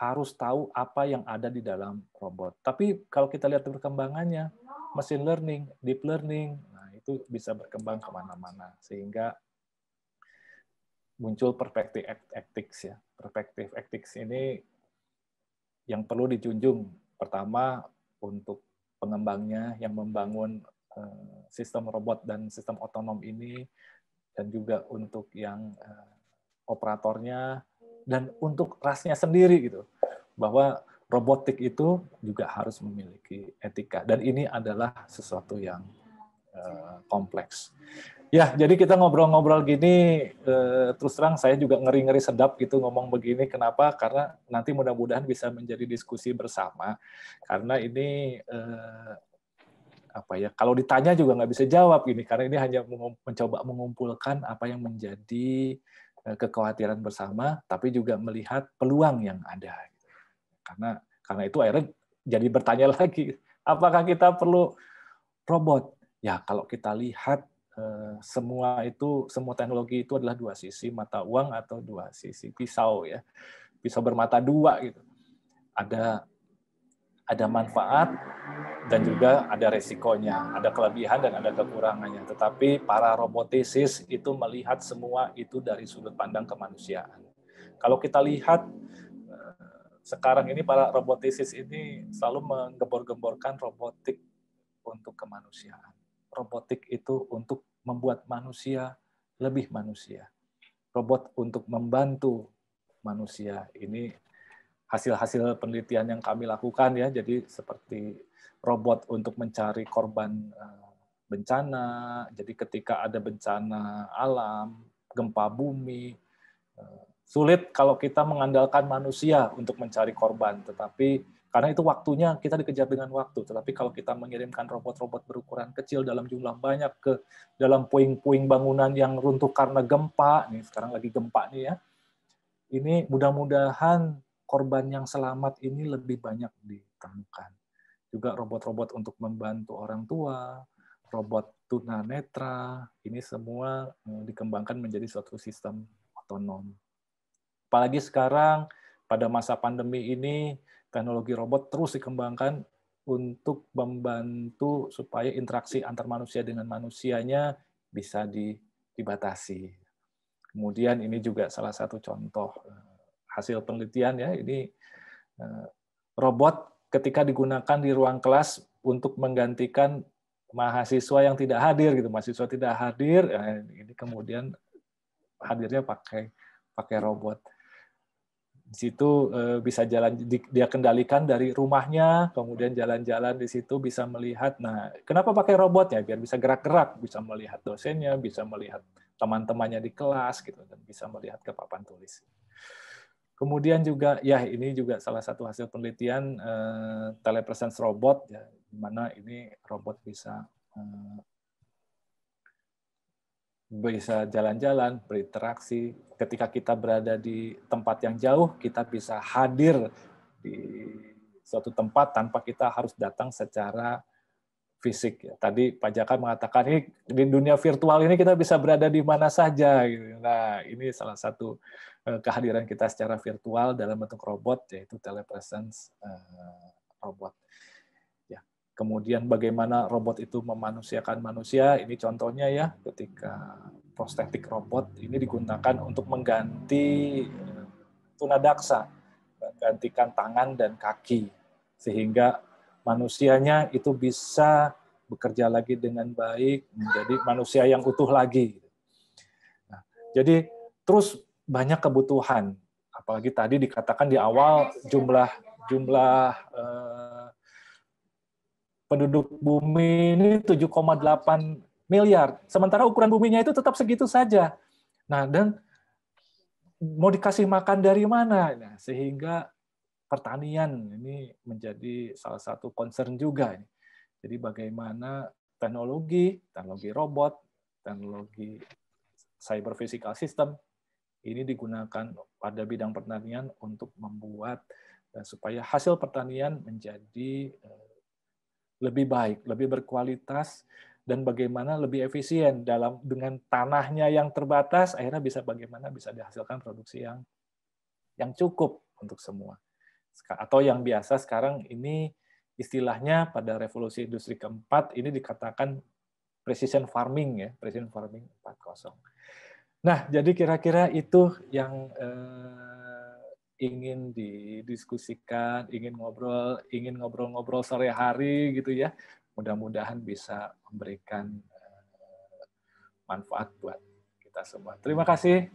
S2: harus tahu apa yang ada di dalam robot tapi kalau kita lihat perkembangannya mesin learning deep learning itu bisa berkembang kemana-mana sehingga muncul perspektif ethics ya perspektif ethics ini yang perlu dijunjung pertama untuk pengembangnya yang membangun eh, sistem robot dan sistem otonom ini dan juga untuk yang eh, operatornya dan untuk rasnya sendiri gitu bahwa robotik itu juga harus memiliki etika dan ini adalah sesuatu yang Eh, kompleks. Ya, jadi kita ngobrol-ngobrol gini, eh, terus terang saya juga ngeri-ngeri sedap gitu ngomong begini. Kenapa? Karena nanti mudah-mudahan bisa menjadi diskusi bersama. Karena ini eh, apa ya? Kalau ditanya juga nggak bisa jawab gini, karena ini hanya mencoba mengumpulkan apa yang menjadi kekhawatiran bersama, tapi juga melihat peluang yang ada. Karena karena itu akhirnya jadi bertanya <laughs> lagi, apakah kita perlu robot? ya kalau kita lihat eh, semua itu semua teknologi itu adalah dua sisi mata uang atau dua sisi pisau ya pisau bermata dua gitu ada ada manfaat dan juga ada resikonya, ada kelebihan dan ada kekurangannya. Tetapi para robotisis itu melihat semua itu dari sudut pandang kemanusiaan. Kalau kita lihat eh, sekarang ini para robotisis ini selalu menggembor-gemborkan robotik untuk kemanusiaan robotik itu untuk membuat manusia lebih manusia. Robot untuk membantu manusia. Ini hasil-hasil penelitian yang kami lakukan ya. Jadi seperti robot untuk mencari korban eh, bencana. Jadi ketika ada bencana alam, gempa bumi, eh, sulit kalau kita mengandalkan manusia untuk mencari korban, tetapi karena itu waktunya kita dikejar dengan waktu. Tetapi kalau kita mengirimkan robot-robot berukuran kecil dalam jumlah banyak ke dalam puing-puing bangunan yang runtuh karena gempa, nih sekarang lagi gempa nih ya. Ini mudah-mudahan korban yang selamat ini lebih banyak ditemukan. Juga robot-robot untuk membantu orang tua, robot tunanetra, ini semua eh, dikembangkan menjadi suatu sistem otonom. Apalagi sekarang pada masa pandemi ini teknologi robot terus dikembangkan untuk membantu supaya interaksi antar manusia dengan manusianya bisa dibatasi. Kemudian ini juga salah satu contoh eh, hasil penelitian ya ini eh, robot ketika digunakan di ruang kelas untuk menggantikan mahasiswa yang tidak hadir gitu mahasiswa tidak hadir eh, ini kemudian hadirnya pakai pakai robot di situ eh, bisa jalan dia kendalikan dari rumahnya kemudian jalan-jalan di situ bisa melihat nah kenapa pakai robot ya biar bisa gerak-gerak bisa melihat dosennya bisa melihat teman-temannya di kelas gitu dan bisa melihat ke papan tulis kemudian juga ya ini juga salah satu hasil penelitian eh, telepresence robot ya di mana ini robot bisa eh, bisa jalan-jalan, berinteraksi. Ketika kita berada di tempat yang jauh, kita bisa hadir di suatu tempat tanpa kita harus datang secara fisik. Tadi Pak Jaka mengatakan ini di dunia virtual ini kita bisa berada di mana saja. Gitu. Nah, ini salah satu eh, kehadiran kita secara virtual dalam bentuk robot yaitu telepresence eh, robot. Kemudian bagaimana robot itu memanusiakan manusia, ini contohnya ya ketika prostetik robot ini digunakan untuk mengganti eh, tunadaksa, menggantikan tangan dan kaki, sehingga manusianya itu bisa bekerja lagi dengan baik, menjadi manusia yang utuh lagi. Nah, jadi terus banyak kebutuhan, apalagi tadi dikatakan di awal jumlah jumlah eh, penduduk bumi ini 7,8 miliar. Sementara ukuran buminya itu tetap segitu saja. Nah, dan mau dikasih makan dari mana? Nah, sehingga pertanian ini menjadi salah satu concern juga. Jadi bagaimana teknologi, teknologi robot, teknologi cyber physical system ini digunakan pada bidang pertanian untuk membuat eh, supaya hasil pertanian menjadi eh, lebih baik, lebih berkualitas, dan bagaimana lebih efisien dalam dengan tanahnya yang terbatas akhirnya bisa bagaimana bisa dihasilkan produksi yang yang cukup untuk semua atau yang biasa sekarang ini istilahnya pada revolusi industri keempat ini dikatakan precision farming ya precision farming 4.0 nah jadi kira-kira itu yang eh, ingin didiskusikan, ingin ngobrol, ingin ngobrol-ngobrol sore hari gitu ya. Mudah-mudahan bisa memberikan eh, manfaat buat kita semua. Terima kasih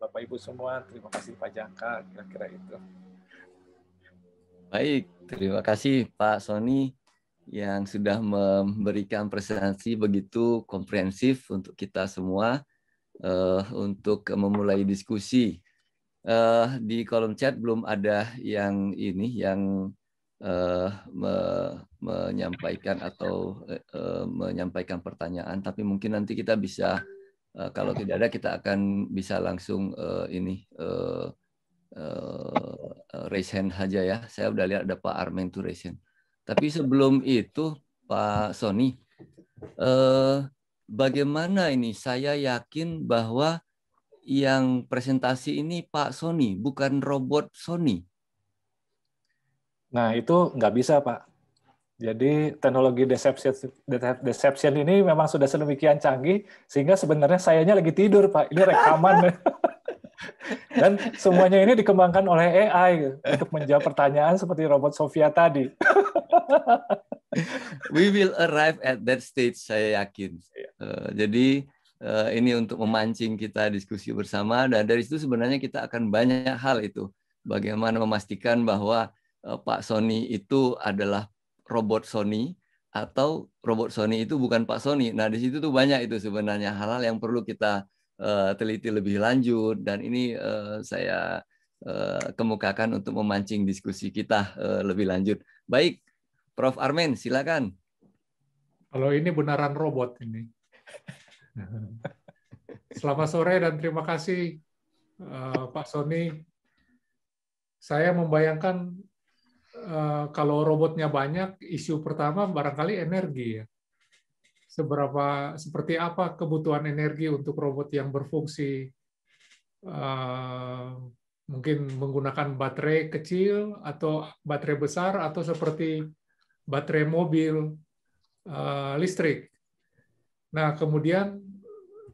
S2: Bapak Ibu semua, terima kasih Pak Jaka, kira-kira itu.
S1: Baik, terima kasih Pak Sony yang sudah memberikan presentasi begitu komprehensif untuk kita semua eh, untuk memulai diskusi uh, di kolom chat belum ada yang ini yang uh, me menyampaikan atau uh, menyampaikan pertanyaan tapi mungkin nanti kita bisa uh, kalau tidak ada kita akan bisa langsung uh, ini uh, uh, raise hand aja ya saya udah lihat ada Pak Armen tuh raise hand tapi sebelum itu Pak Sony uh, bagaimana ini saya yakin bahwa yang presentasi ini Pak Sony, bukan robot Sony. Nah, itu
S2: nggak bisa, Pak. Jadi teknologi deception, deception ini memang sudah sedemikian canggih, sehingga sebenarnya sayanya lagi tidur, Pak. Ini rekaman. <laughs> Dan semuanya ini dikembangkan oleh AI untuk menjawab pertanyaan seperti robot Sofia tadi.
S1: <laughs> We will arrive at that stage, saya yakin. Uh, jadi Eh, ini untuk memancing kita diskusi bersama dan dari situ sebenarnya kita akan banyak hal itu bagaimana memastikan bahwa eh, Pak Sony itu adalah robot Sony atau robot Sony itu bukan Pak Sony. Nah, di situ tuh banyak itu sebenarnya hal-hal yang perlu kita eh, teliti lebih lanjut dan ini saya kemukakan untuk memancing diskusi kita lebih lanjut. Baik, Prof Armin, silakan. Kalau ini benaran robot ini.
S3: <laughs> <laughs> Selamat sore dan terima kasih eh, Pak Sony. Saya membayangkan eh, kalau robotnya banyak, isu pertama barangkali energi ya. Seberapa seperti apa kebutuhan energi untuk robot yang berfungsi eh, mungkin menggunakan baterai kecil atau baterai besar atau seperti baterai mobil listrik Nah, kemudian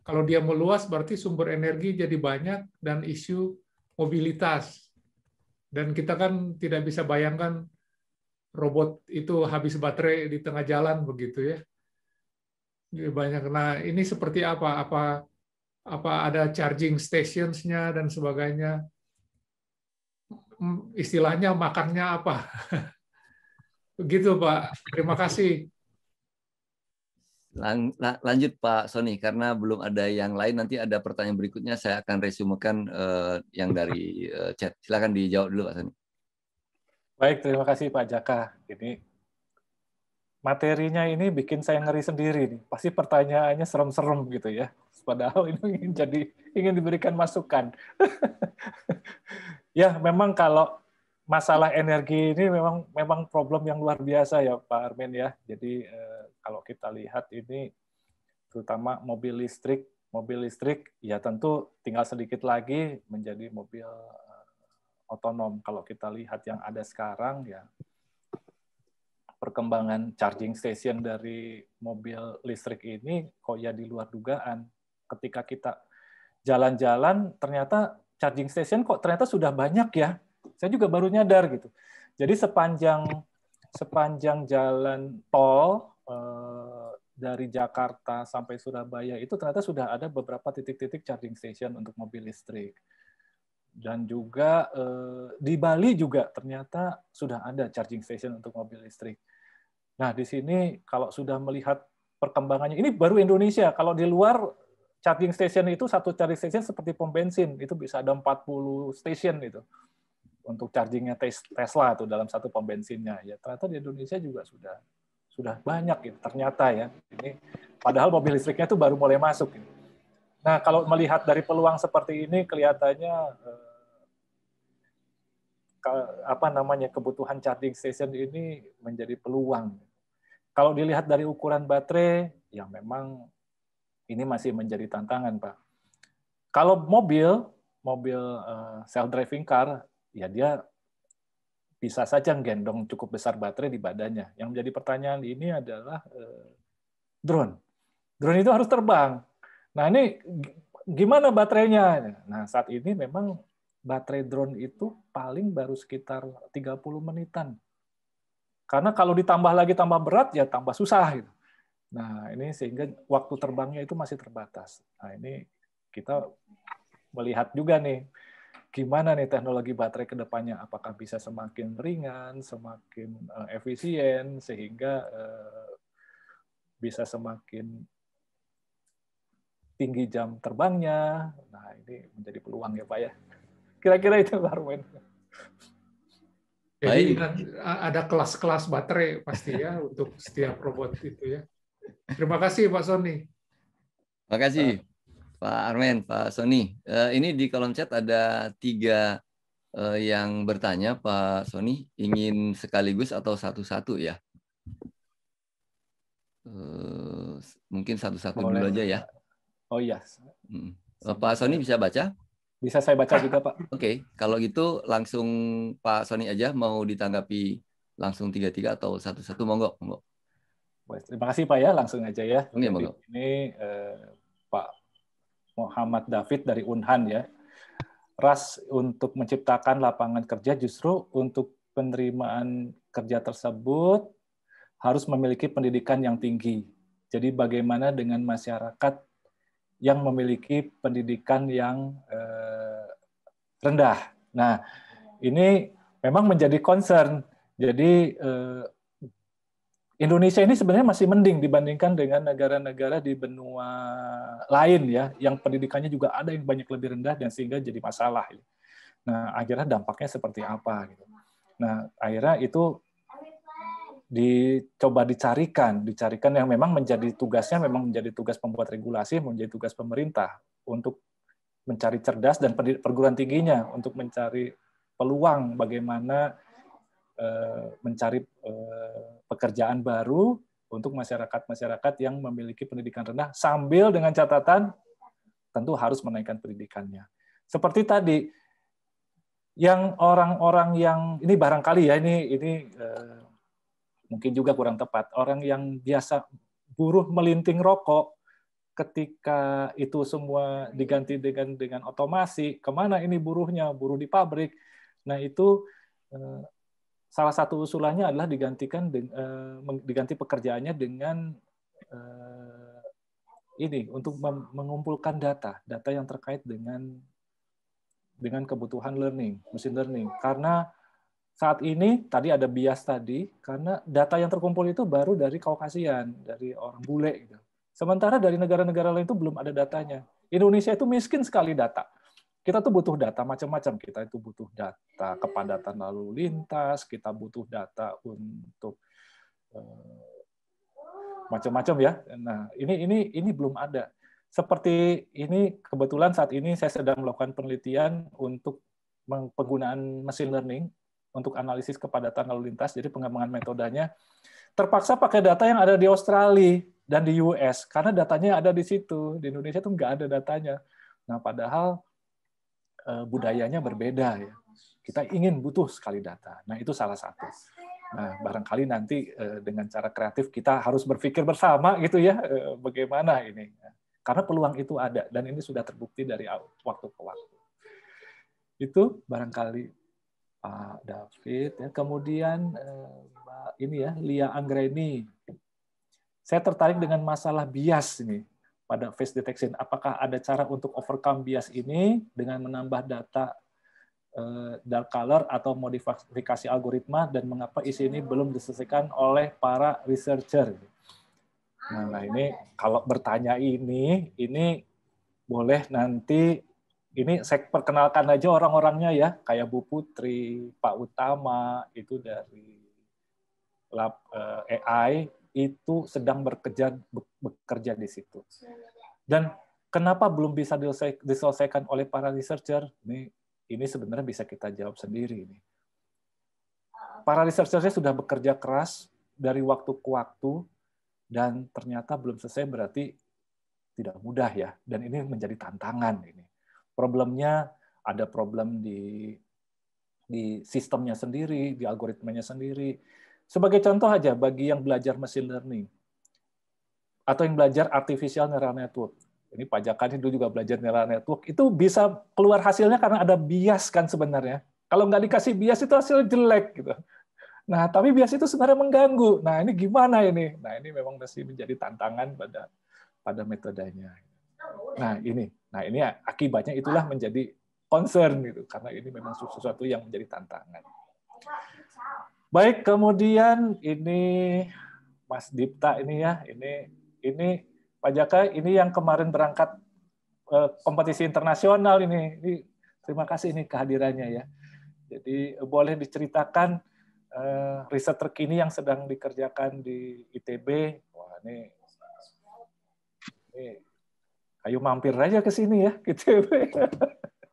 S3: kalau dia meluas berarti sumber energi jadi banyak dan isu mobilitas. Dan kita kan tidak bisa bayangkan robot itu habis baterai di tengah jalan begitu ya. Banyak. Nah, ini seperti apa? Apa apa ada charging stations-nya dan sebagainya? Hmm, istilahnya makannya apa? Begitu, <laughs> Pak. Terima kasih
S1: lan lanjut Pak Sony karena belum ada yang lain nanti ada pertanyaan berikutnya saya akan resumekan uh, yang dari uh, chat. Silakan dijawab dulu Pak Sony.
S2: Baik, terima kasih Pak Jaka. Ini materinya ini bikin saya ngeri sendiri nih. Pasti pertanyaannya serem-serem gitu ya. Padahal ini ingin jadi ingin diberikan masukan. <laughs> ya, memang kalau masalah energi ini memang memang problem yang luar biasa ya Pak Armin ya. Jadi uh, kalau kita lihat ini terutama mobil listrik, mobil listrik ya tentu tinggal sedikit lagi menjadi mobil eh, otonom. Kalau kita lihat yang ada sekarang ya perkembangan charging station dari mobil listrik ini kok ya di luar dugaan. Ketika kita jalan-jalan ternyata charging station kok ternyata sudah banyak ya. Saya juga baru nyadar gitu. Jadi sepanjang sepanjang jalan tol Eh, dari Jakarta sampai Surabaya itu ternyata sudah ada beberapa titik-titik charging station untuk mobil listrik. Dan juga eh, di Bali juga ternyata sudah ada charging station untuk mobil listrik. Nah, di sini kalau sudah melihat perkembangannya, ini baru Indonesia. Kalau di luar charging station itu satu charging station seperti pom bensin, itu bisa ada 40 station itu untuk chargingnya Tesla itu dalam satu pom bensinnya. Ya, ternyata di Indonesia juga sudah sudah banyak ya ternyata ya ini padahal mobil listriknya itu baru mulai masuk ini gitu. Nah kalau melihat dari peluang seperti ini kelihatannya eh, apa namanya kebutuhan charging station ini menjadi peluang. Kalau dilihat dari ukuran baterai ya memang ini masih menjadi tantangan pak. Kalau mobil mobil eh, self driving car ya dia bisa saja gendong cukup besar baterai di badannya. Yang menjadi pertanyaan ini adalah eh, drone. Drone itu harus terbang. Nah ini gimana baterainya? Nah saat ini memang baterai drone itu paling baru sekitar 30 menitan. Karena kalau ditambah lagi tambah berat ya tambah susah gitu. Nah, ini sehingga waktu terbangnya itu masih terbatas. Nah, ini kita melihat juga nih gimana nih teknologi baterai kedepannya apakah bisa semakin ringan, semakin uh, efisien sehingga uh, bisa semakin tinggi jam terbangnya. Nah, ini menjadi peluang ya, Pak ya.
S3: Kira-kira itu Pak Arwen. Jadi kan, ada kelas-kelas baterai pasti ya untuk setiap robot itu ya.
S1: Terima kasih Pak Sony. Terima kasih. Pak Armen, Pak Sony. Uh, eh, ini di kolom chat ada tiga uh, yang bertanya, Pak Sony. Ingin sekaligus atau satu-satu ya? Uh, mungkin satu-satu dulu aja ya. Oh iya. Hmm. Pak Sony bisa baca? Bisa saya baca juga, Pak. Oke, okay. kalau gitu langsung Pak Sony aja mau ditanggapi langsung tiga-tiga atau satu-satu, monggo. monggo.
S2: Terima kasih Pak ya, langsung aja ya. Oke, Ini uh, Pak Muhammad David dari Unhan ya. Ras untuk menciptakan lapangan kerja justru untuk penerimaan kerja tersebut harus memiliki pendidikan yang tinggi. Jadi bagaimana dengan masyarakat yang memiliki pendidikan yang eh, rendah. Nah, ini memang menjadi concern. Jadi eh, Indonesia ini sebenarnya masih mending dibandingkan dengan negara-negara di benua lain ya, yang pendidikannya juga ada yang banyak lebih rendah dan sehingga jadi masalah. Ya. Nah, akhirnya dampaknya seperti apa gitu. Nah, akhirnya itu dicoba dicarikan, dicarikan yang memang menjadi tugasnya memang menjadi tugas pembuat regulasi, menjadi tugas pemerintah untuk mencari cerdas dan perguruan tingginya untuk mencari peluang bagaimana Eh, mencari eh, pekerjaan baru untuk masyarakat-masyarakat yang memiliki pendidikan rendah sambil dengan catatan tentu harus menaikkan pendidikannya. Seperti tadi yang orang-orang yang ini barangkali ya ini ini eh, mungkin juga kurang tepat. Orang yang biasa buruh melinting rokok ketika itu semua diganti dengan dengan otomasi, kemana ini buruhnya? Buruh di pabrik. Nah, itu salah satu usulannya adalah digantikan eh, diganti pekerjaannya dengan
S3: eh,
S2: ini untuk mengumpulkan data, data yang terkait dengan dengan kebutuhan learning, mesin learning. Karena saat ini tadi ada bias tadi karena data yang terkumpul itu baru dari Kaukasian, dari orang bule gitu. Sementara dari negara-negara lain itu belum ada datanya. Indonesia itu miskin sekali data kita tuh butuh data macam-macam. Kita itu butuh data kepadatan lalu lintas, kita butuh data untuk eh, macam-macam ya. Nah, ini ini ini belum ada. Seperti ini kebetulan saat ini saya sedang melakukan penelitian untuk penggunaan machine learning untuk analisis kepadatan lalu lintas. Jadi pengembangan metodenya terpaksa pakai data yang ada di Australia dan di US karena datanya ada di situ. Di Indonesia tuh nggak ada datanya. Nah, padahal Eh, budayanya berbeda ya. Kita ingin butuh sekali data. Nah, itu salah satu. Nah, barangkali nanti eh, dengan cara kreatif kita harus berpikir bersama gitu ya, eh, bagaimana ini. Karena peluang itu ada dan ini sudah terbukti dari waktu ke waktu. Itu barangkali Pak David ya. Kemudian ini ya Lia Anggreni. Saya tertarik dengan masalah bias ini pada face detection. Apakah ada cara untuk overcome bias ini dengan menambah data eh, dark color atau modifikasi algoritma dan mengapa isu ini belum diselesaikan oleh para researcher. Nah, nah, ini kalau bertanya ini, ini boleh nanti ini saya perkenalkan aja orang-orangnya ya, kayak Bu Putri, Pak Utama itu dari lab eh, AI, itu sedang bekerja bekerja di situ. Dan kenapa belum bisa diselesaikan oleh para researcher? Ini ini sebenarnya bisa kita jawab sendiri ini. Ah, para researchernya sudah bekerja keras dari waktu ke waktu dan ternyata belum selesai berarti tidak mudah ya. Dan ini menjadi tantangan ini. Problemnya ada problem di di sistemnya sendiri, di algoritmanya sendiri, sebagai contoh aja bagi yang belajar machine learning atau yang belajar artificial neural network. Ini pajakannya dulu juga belajar neural network. Itu bisa keluar hasilnya karena ada bias kan sebenarnya. Kalau nggak dikasih bias itu hasil jelek gitu. Nah, tapi bias itu sebenarnya mengganggu. Nah, ini gimana ini? Nah, ini memang masih menjadi tantangan pada pada metodenya. Nah, ini. Nah, ini akibatnya itulah menjadi concern gitu karena ini memang sesuatu yang menjadi tantangan. Baik, kemudian ini Mas Dipta ini ya, ini ini Pak Jaka ini yang kemarin berangkat eh, kompetisi internasional ini. ini. Terima kasih ini kehadirannya ya. Jadi boleh diceritakan eh, riset terkini yang sedang dikerjakan di ITB. Wah ini, ini ayo mampir aja ke sini ya ITB.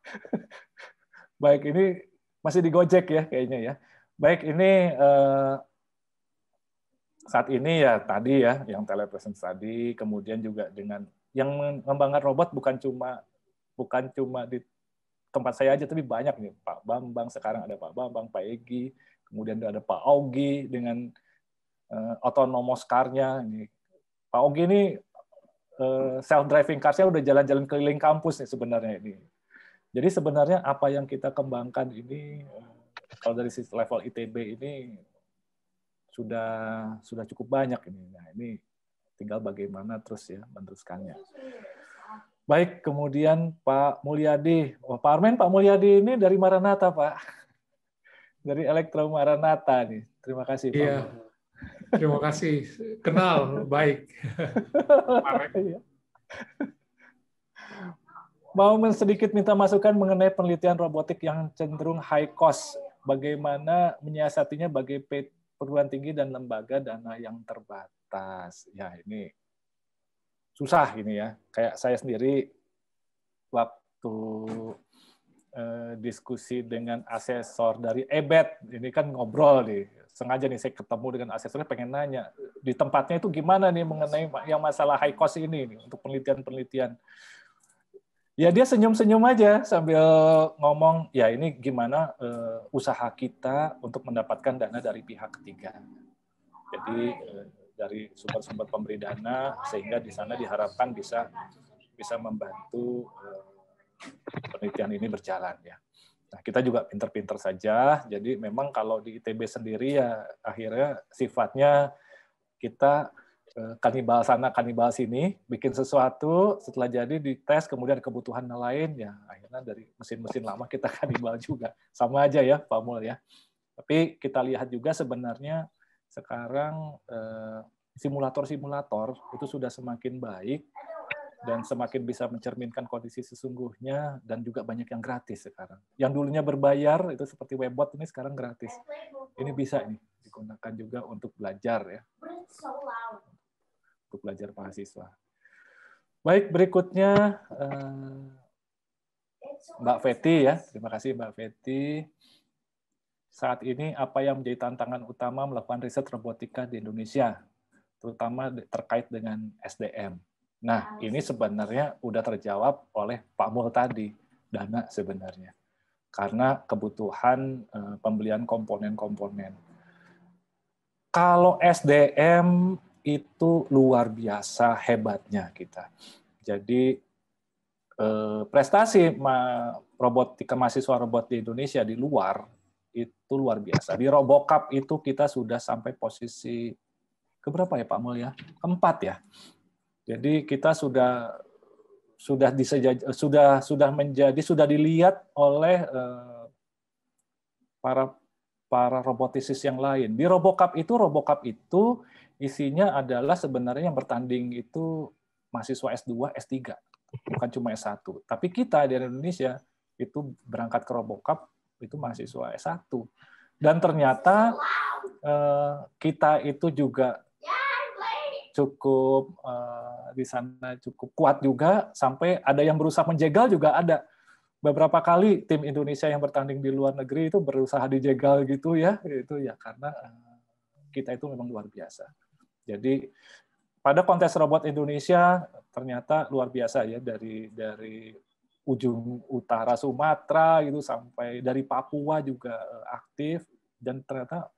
S2: <laughs> Baik ini masih di Gojek ya kayaknya ya. Baik, ini eh, saat ini ya tadi ya yang telepresence tadi, kemudian juga dengan yang mengembangkan robot bukan cuma bukan cuma di tempat saya aja, tapi banyak nih Pak Bambang sekarang ada Pak Bambang, Pak Egi, kemudian ada Pak Ogi dengan eh, autonomous car-nya. Ini. Pak Ogi ini eh, self driving car-nya udah jalan-jalan keliling kampus nih sebenarnya ini. Jadi sebenarnya apa yang kita kembangkan ini eh, kalau dari level ITB ini sudah sudah cukup banyak ini. Nah, ini tinggal bagaimana terus ya meneruskannya. Baik, kemudian Pak Mulyadi. Oh, Pak Armen, Pak Mulyadi ini dari Maranata, Pak. Dari Elektro Maranata nih. Terima kasih, Pak. Iya.
S3: Terima kasih. Kenal baik.
S2: Iya. Mau sedikit minta masukan mengenai penelitian robotik yang cenderung high cost bagaimana menyiasatinya bagi perguruan tinggi dan lembaga dana yang terbatas. Ya ini susah ini ya. Kayak saya sendiri waktu eh, diskusi dengan asesor dari EBET, ini kan ngobrol nih. Sengaja nih saya ketemu dengan asesornya pengen nanya di tempatnya itu gimana nih mengenai yang masalah high cost ini nih, untuk penelitian-penelitian ya dia senyum-senyum aja sambil ngomong ya ini gimana uh, usaha kita untuk mendapatkan dana dari pihak ketiga. Jadi uh, dari sumber-sumber pemberi dana sehingga di sana diharapkan bisa bisa membantu uh, penelitian ini berjalan ya. Nah, kita juga pinter-pinter saja. Jadi memang kalau di ITB sendiri ya akhirnya sifatnya kita Eh, kanibal sana kanibal sini bikin sesuatu setelah jadi dites kemudian kebutuhan lain ya akhirnya dari mesin-mesin lama kita <laughs> kanibal juga sama aja ya Pak Mul ya tapi kita lihat juga sebenarnya sekarang eh, simulator-simulator itu sudah semakin baik dan semakin bisa mencerminkan kondisi sesungguhnya dan juga banyak yang gratis sekarang. Yang dulunya berbayar itu seperti webbot ini sekarang gratis. Ini bisa nih digunakan juga untuk belajar ya untuk belajar mahasiswa. Baik, berikutnya eh, Mbak Feti ya. Terima kasih Mbak Feti. Saat ini apa yang menjadi tantangan utama melakukan riset robotika di Indonesia, terutama terkait dengan SDM. Nah, ini sebenarnya udah terjawab oleh Pak Mul tadi, dana sebenarnya. Karena kebutuhan eh, pembelian komponen-komponen. Kalau SDM itu luar biasa hebatnya kita. Jadi eh, prestasi robotik robotika mahasiswa robot di Indonesia di luar itu luar biasa. Di Robocup itu kita sudah sampai posisi keberapa ya Pak Mulya? Keempat ya. Jadi kita sudah sudah disejaj- sudah sudah menjadi sudah dilihat oleh eh, para para robotisis yang lain. Di Robocup itu Robocup itu isinya adalah sebenarnya yang bertanding itu mahasiswa S2, S3, bukan cuma S1. Tapi kita di Indonesia itu berangkat ke Robocup itu mahasiswa S1. Dan ternyata eh, kita itu juga cukup eh, di sana cukup kuat juga sampai ada yang berusaha menjegal juga ada beberapa kali tim Indonesia yang bertanding di luar negeri itu berusaha dijegal gitu ya itu ya karena eh, kita itu memang luar biasa. Jadi pada kontes robot Indonesia ternyata luar biasa ya dari dari ujung utara Sumatera gitu sampai dari Papua juga eh, aktif dan ternyata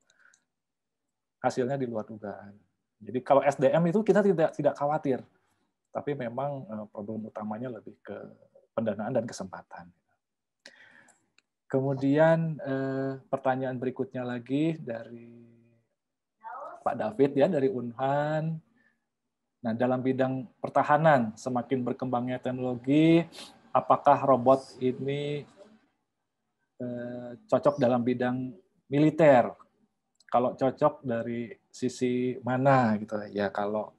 S2: hasilnya di luar dugaan. Jadi kalau SDM itu kita tidak tidak khawatir, tapi memang eh, problem utamanya lebih ke pendanaan dan kesempatan. Kemudian eh, pertanyaan berikutnya lagi dari Pak David ya dari Unhan. Nah, dalam bidang pertahanan, semakin berkembangnya teknologi, apakah robot ini eh, cocok dalam bidang militer? Kalau cocok dari sisi mana gitu ya? Kalau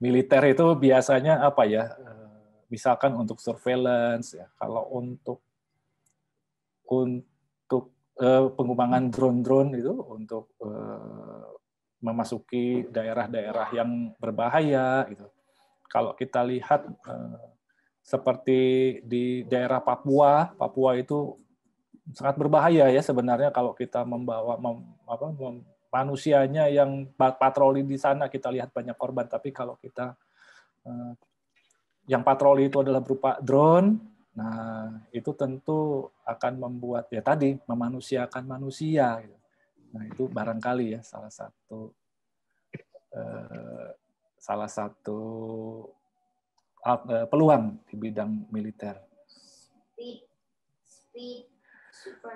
S2: militer itu biasanya apa ya? Eh, misalkan untuk surveillance ya. Kalau untuk untuk Eh, pengembangan drone-drone itu untuk eh, memasuki daerah-daerah yang berbahaya gitu. Kalau kita lihat eh, seperti di daerah Papua, Papua itu sangat berbahaya ya sebenarnya kalau kita membawa mem, apa, mem, manusianya yang patroli di sana kita lihat banyak korban tapi kalau kita eh, yang patroli itu adalah berupa
S3: drone
S2: Nah, itu tentu akan membuat ya tadi memanusiakan manusia. Gitu. Nah, itu barangkali ya salah satu eh, salah satu eh, peluang di bidang militer.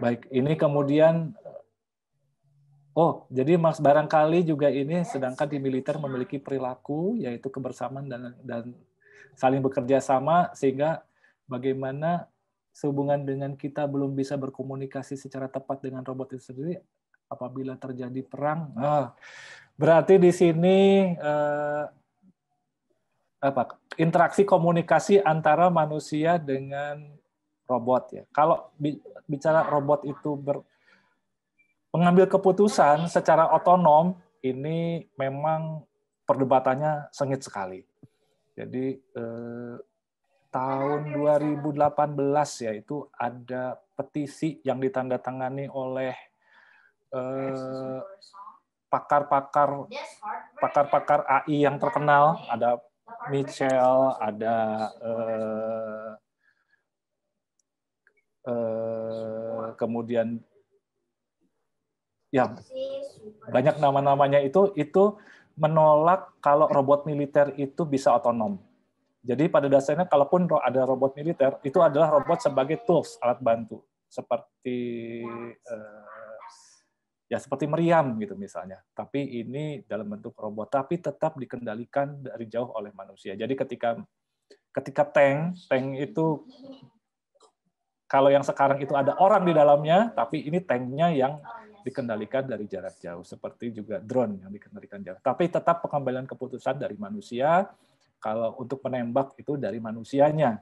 S2: Baik, ini kemudian eh, Oh, jadi Mas barangkali juga ini sedangkan di militer memiliki perilaku yaitu kebersamaan dan dan saling bekerja sama sehingga bagaimana sehubungan dengan kita belum bisa berkomunikasi secara tepat dengan robot itu sendiri apabila terjadi perang ah, berarti di sini eh, apa interaksi komunikasi antara manusia dengan robot ya kalau bicara robot itu ber, mengambil keputusan secara otonom ini memang perdebatannya sengit sekali jadi eh, tahun 2018 ya itu ada petisi yang ditandatangani oleh pakar eh, pakar-pakar pakar-pakar AI yang terkenal ada Mitchell ada eh, eh, kemudian ya banyak nama-namanya itu itu menolak kalau robot militer itu bisa otonom jadi pada dasarnya kalaupun ada robot militer, itu adalah robot sebagai tools, alat bantu. Seperti
S4: eh,
S2: ya seperti meriam gitu misalnya. Tapi ini dalam bentuk robot, tapi tetap dikendalikan dari jauh oleh manusia. Jadi ketika ketika tank, tank itu kalau yang sekarang itu ada orang di dalamnya, tapi ini tanknya yang dikendalikan dari jarak jauh. Seperti juga drone yang dikendalikan jarak. Tapi tetap pengambilan keputusan dari manusia, kalau untuk menembak itu dari manusianya,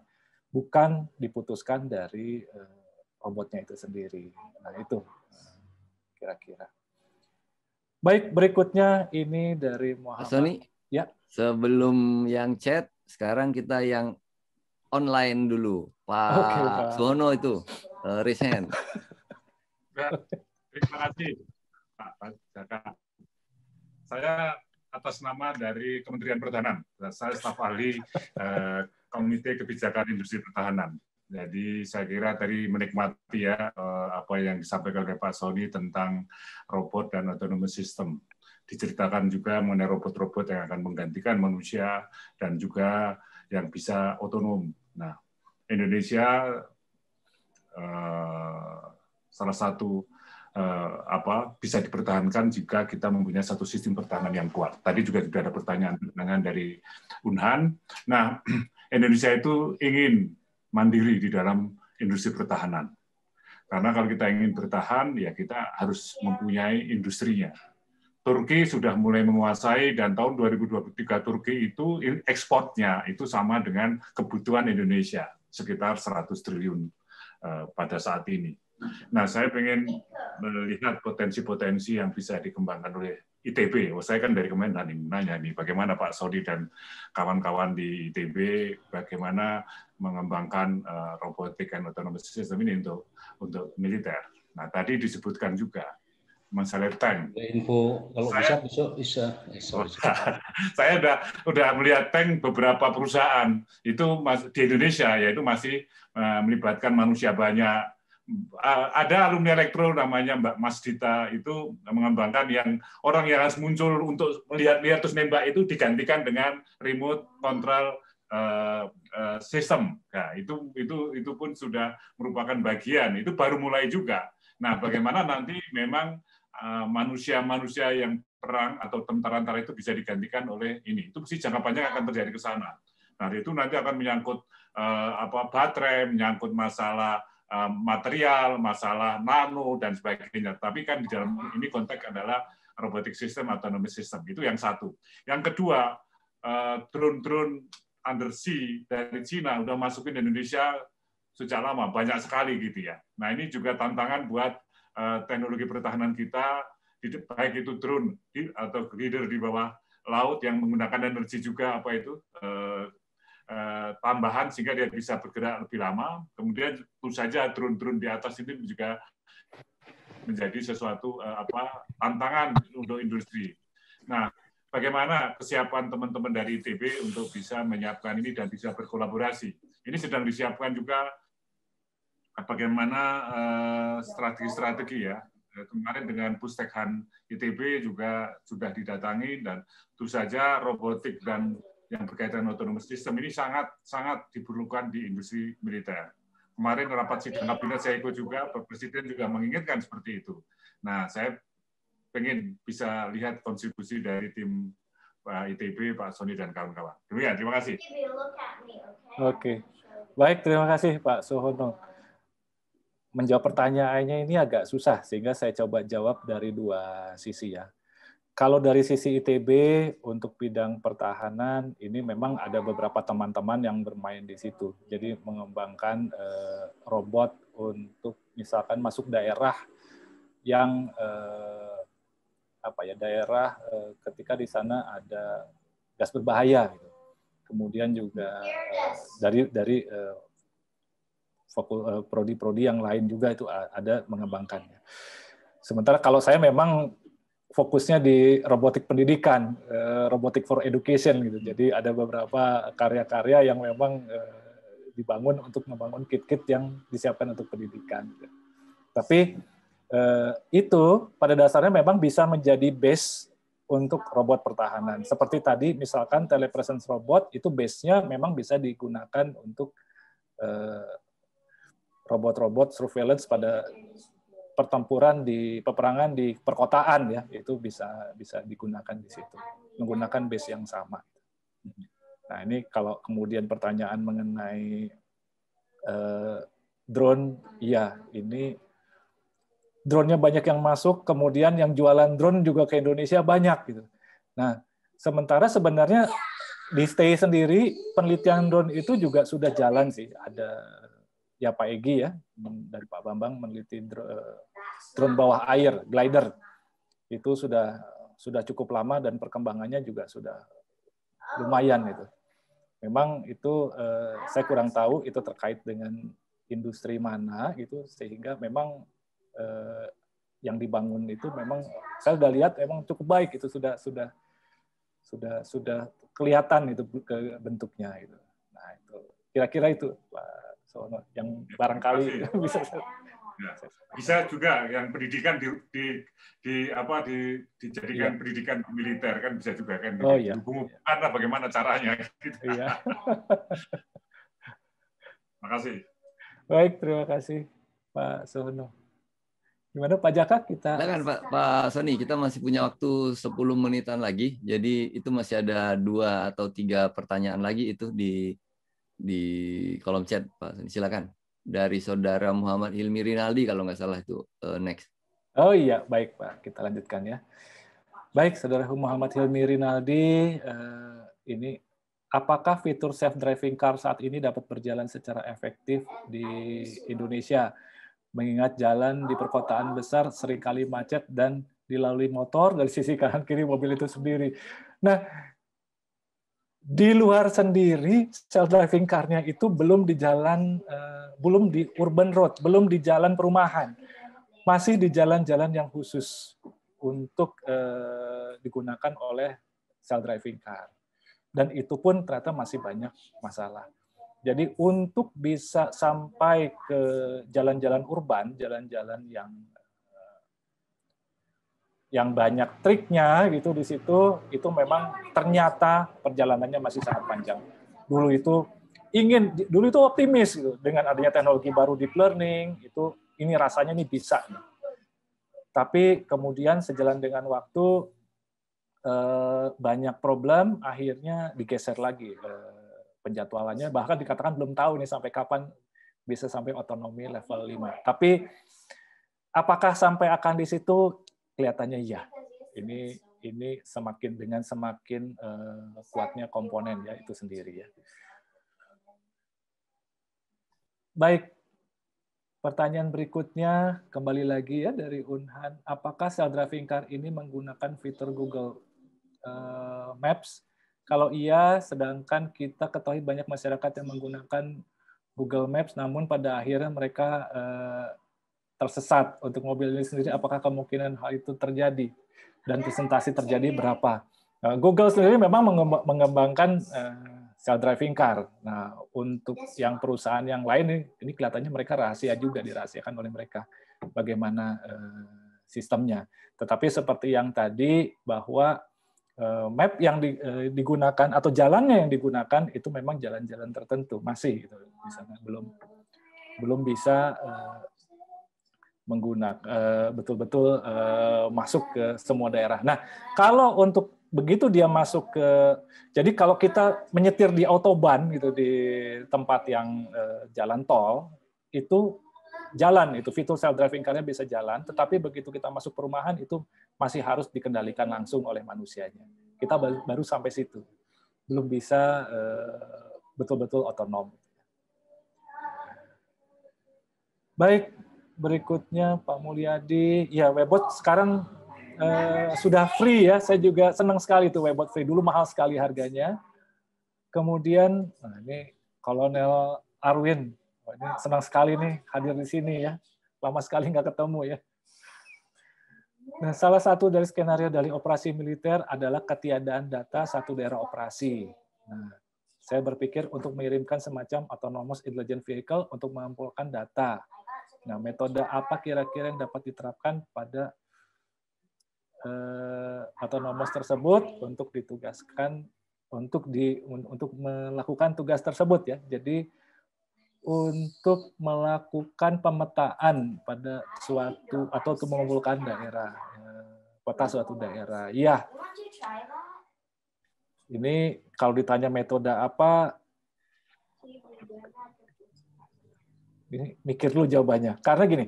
S2: bukan diputuskan dari eh, robotnya itu sendiri. Nah itu eh, kira-kira.
S1: Baik, berikutnya ini dari Muhammad. Sony, ya. sebelum yang chat, sekarang kita yang online dulu. Pak okay, itu, uh, recent. <laughs>
S4: Ya, terima kasih, Pak Jaka. Saya atas nama dari Kementerian Pertahanan. Saya staf ahli eh, Komite Kebijakan Industri Pertahanan. Jadi saya kira tadi menikmati ya eh, apa yang disampaikan oleh Pak Sony tentang robot dan autonomous system. Diceritakan juga mengenai robot-robot yang akan menggantikan manusia dan juga yang bisa otonom. Nah, Indonesia eh, salah satu eh, apa bisa dipertahankan jika kita mempunyai satu sistem pertahanan yang kuat. Tadi juga sudah ada pertanyaan-pertanyaan dari Unhan. Nah, <clears throat> Indonesia itu ingin mandiri di dalam industri pertahanan. Karena kalau kita ingin bertahan, ya kita harus iya. mempunyai industrinya. Turki sudah mulai menguasai dan tahun 2023 Turki itu ekspornya itu sama dengan kebutuhan Indonesia sekitar 100 triliun eh, pada saat ini. Nah, saya ingin melihat potensi-potensi yang bisa dikembangkan oleh ITB. Oh, saya kan dari ini nanya nih, bagaimana Pak Saudi dan kawan-kawan di ITB, bagaimana mengembangkan uh, robotik and autonomous system ini untuk untuk militer. Nah, tadi disebutkan juga masalah tank. Info
S2: kalau saya, bisa besok bisa.
S4: Eh, sorry, oh, <laughs> saya udah udah melihat tank beberapa perusahaan itu di Indonesia yaitu masih uh, melibatkan manusia banyak Eh, ada alumni elektro namanya Mbak Mas Dita itu mengembangkan yang orang yang harus muncul untuk melihat-lihat terus nembak itu digantikan dengan remote control uh, uh, system. Nah, itu itu itu pun sudah merupakan bagian. Itu baru mulai juga. Nah, bagaimana nanti memang manusia-manusia uh, yang perang atau tentara-tentara itu bisa digantikan oleh ini. Itu pasti jangka panjang akan terjadi ke sana. Nah, itu nanti akan menyangkut uh, apa baterai, menyangkut masalah Eh, material, masalah nano dan sebagainya. Tapi kan di dalam ini konteks adalah robotik sistem, autonomous system. Itu yang satu. Yang kedua, eh, drone-drone undersea dari Cina udah masukin Indonesia sejak lama, banyak sekali gitu ya. Nah ini juga tantangan buat eh, teknologi pertahanan kita, baik itu drone atau leader di bawah laut yang menggunakan energi juga apa itu Eh, tambahan sehingga dia bisa bergerak lebih lama. Kemudian tentu saja drone-drone di atas ini juga menjadi sesuatu eh, apa tantangan untuk industri. Nah, bagaimana kesiapan teman-teman dari ITB untuk bisa menyiapkan ini dan bisa berkolaborasi? Ini sedang disiapkan juga bagaimana eh, strategi-strategi ya. Kemarin dengan Pustekhan ITB juga sudah didatangi dan tentu saja robotik dan yang berkaitan autonomous sistem ini sangat sangat diperlukan di industri militer. Kemarin rapat sidang kabinet saya ikut juga, Pak Presiden juga mengingatkan seperti itu. Nah, saya ingin bisa lihat kontribusi dari tim Pak ITB, Pak Sony, dan kawan-kawan. Demikian, terima kasih.
S2: Oke, baik, terima kasih Pak Sohono. Menjawab pertanyaannya ini agak susah, sehingga saya coba jawab dari dua sisi ya. Kalau dari sisi ITB untuk bidang pertahanan ini memang ada beberapa teman-teman yang bermain di situ. Jadi mengembangkan eh, robot untuk misalkan masuk daerah yang eh, apa ya daerah eh, ketika di sana ada gas berbahaya gitu. Kemudian juga eh, dari dari prodi eh, eh, prodi-prodi yang lain juga itu ada mengembangkannya. Sementara kalau saya memang fokusnya di robotik pendidikan, eh, robotik for education gitu. Jadi ada beberapa karya-karya yang memang eh, dibangun untuk membangun kit-kit yang disiapkan untuk pendidikan. Tapi eh, itu pada dasarnya memang bisa menjadi base untuk robot pertahanan. Seperti tadi misalkan telepresence robot itu base-nya memang bisa digunakan untuk robot-robot surveillance pada pertempuran di peperangan di perkotaan ya itu bisa bisa digunakan di situ menggunakan base yang sama. Nah ini kalau kemudian pertanyaan mengenai eh, drone, ya ini drone-nya banyak yang masuk, kemudian yang jualan drone juga ke Indonesia banyak gitu. Nah sementara sebenarnya di stay sendiri penelitian drone itu juga sudah jalan sih ada ya Pak Egi ya dari Pak Bambang meneliti eh, drone bawah air, glider. Itu sudah sudah cukup lama dan perkembangannya juga sudah
S3: lumayan itu.
S2: Memang itu eh, saya kurang tahu itu terkait dengan industri mana gitu sehingga memang eh, yang dibangun itu memang saya sudah lihat memang cukup baik itu sudah sudah sudah sudah kelihatan itu ke bentuknya
S4: itu. Nah, itu
S2: kira-kira itu Pak
S4: Sono yang barangkali <laughs> bisa Iya. Bisa juga yang pendidikan di, di, di apa di, dijadikan ya. pendidikan militer kan bisa juga kan. Oh iya. Hubungan bagaimana caranya. Gitu. <laughs> ya. <laughs> Makasih.
S1: Baik, terima kasih Pak Sono.
S2: Gimana Pak Jaka kita? Lakan, Pak,
S1: Pak Sony, kita masih punya waktu 10 menitan lagi. Jadi itu masih ada dua atau tiga pertanyaan lagi itu di di kolom chat Pak Sony. Silakan dari saudara Muhammad Hilmi Rinaldi kalau nggak salah itu uh, next. Oh iya, baik Pak. Kita lanjutkan ya.
S2: Baik, saudara Muhammad Hilmi Rinaldi, uh, ini apakah fitur self driving car saat ini dapat berjalan secara efektif di Indonesia? Mengingat jalan di perkotaan besar seringkali macet dan dilalui motor dari sisi kanan kiri mobil itu sendiri. Nah, di luar sendiri self driving car itu belum di jalan eh, belum di urban road, belum di jalan perumahan. Masih di jalan-jalan yang khusus untuk eh, digunakan oleh self driving car. Dan itu pun ternyata masih banyak masalah. Jadi untuk bisa sampai ke jalan-jalan urban, jalan-jalan yang yang banyak triknya gitu di situ itu memang ternyata perjalanannya masih sangat panjang. Dulu itu ingin dulu itu optimis gitu dengan adanya teknologi baru deep learning itu ini rasanya ini bisa nih. Tapi kemudian sejalan dengan waktu eh, banyak problem akhirnya digeser lagi eh, penjadwalannya bahkan dikatakan belum tahu nih sampai kapan bisa sampai otonomi level 5. Tapi apakah sampai akan di situ kelihatannya ya ini ini semakin dengan semakin uh, kuatnya komponen ya itu sendiri ya. Baik, pertanyaan berikutnya kembali lagi ya dari Unhan. Apakah self driving car ini menggunakan fitur Google uh, Maps? Kalau iya, sedangkan kita ketahui banyak masyarakat yang menggunakan Google Maps, namun pada akhirnya mereka eh, tersesat untuk mobil ini sendiri apakah kemungkinan hal itu terjadi dan presentasi terjadi berapa nah, Google sendiri memang mengembangkan eh, self driving car. Nah, untuk yang perusahaan yang lain ini kelihatannya mereka rahasia juga dirahasiakan oleh mereka bagaimana eh, sistemnya. Tetapi seperti yang tadi bahwa eh, map yang digunakan atau jalannya yang digunakan itu memang jalan-jalan tertentu masih gitu misalnya belum belum bisa menggunakan eh, betul-betul eh, masuk ke semua daerah. Nah, kalau untuk begitu dia masuk ke jadi kalau kita menyetir di autoban gitu di tempat yang eh, jalan tol itu jalan itu fitur self driving car bisa jalan tetapi begitu kita masuk perumahan itu masih harus dikendalikan langsung oleh manusianya. Kita baru sampai situ. Belum bisa betul-betul otonom. Baik, berikutnya Pak Mulyadi. Ya, Webot sekarang eh, sudah free ya. Saya juga senang sekali itu Webot free. Dulu mahal sekali harganya. Kemudian, nah ini Kolonel Arwin. ini senang sekali nih hadir di sini ya. Lama sekali nggak ketemu ya. Nah, salah satu dari skenario dari operasi militer adalah ketiadaan data satu daerah operasi. Nah, saya berpikir untuk mengirimkan semacam autonomous intelligence vehicle untuk mengumpulkan data Nah, metode apa kira-kira yang dapat diterapkan pada eh, autonomous tersebut untuk ditugaskan untuk di untuk melakukan tugas tersebut ya. Jadi untuk melakukan pemetaan pada suatu atau untuk mengumpulkan daerah eh, kota suatu daerah. Iya. Ini kalau ditanya metode apa Ini mikir dulu jawabannya. Karena gini,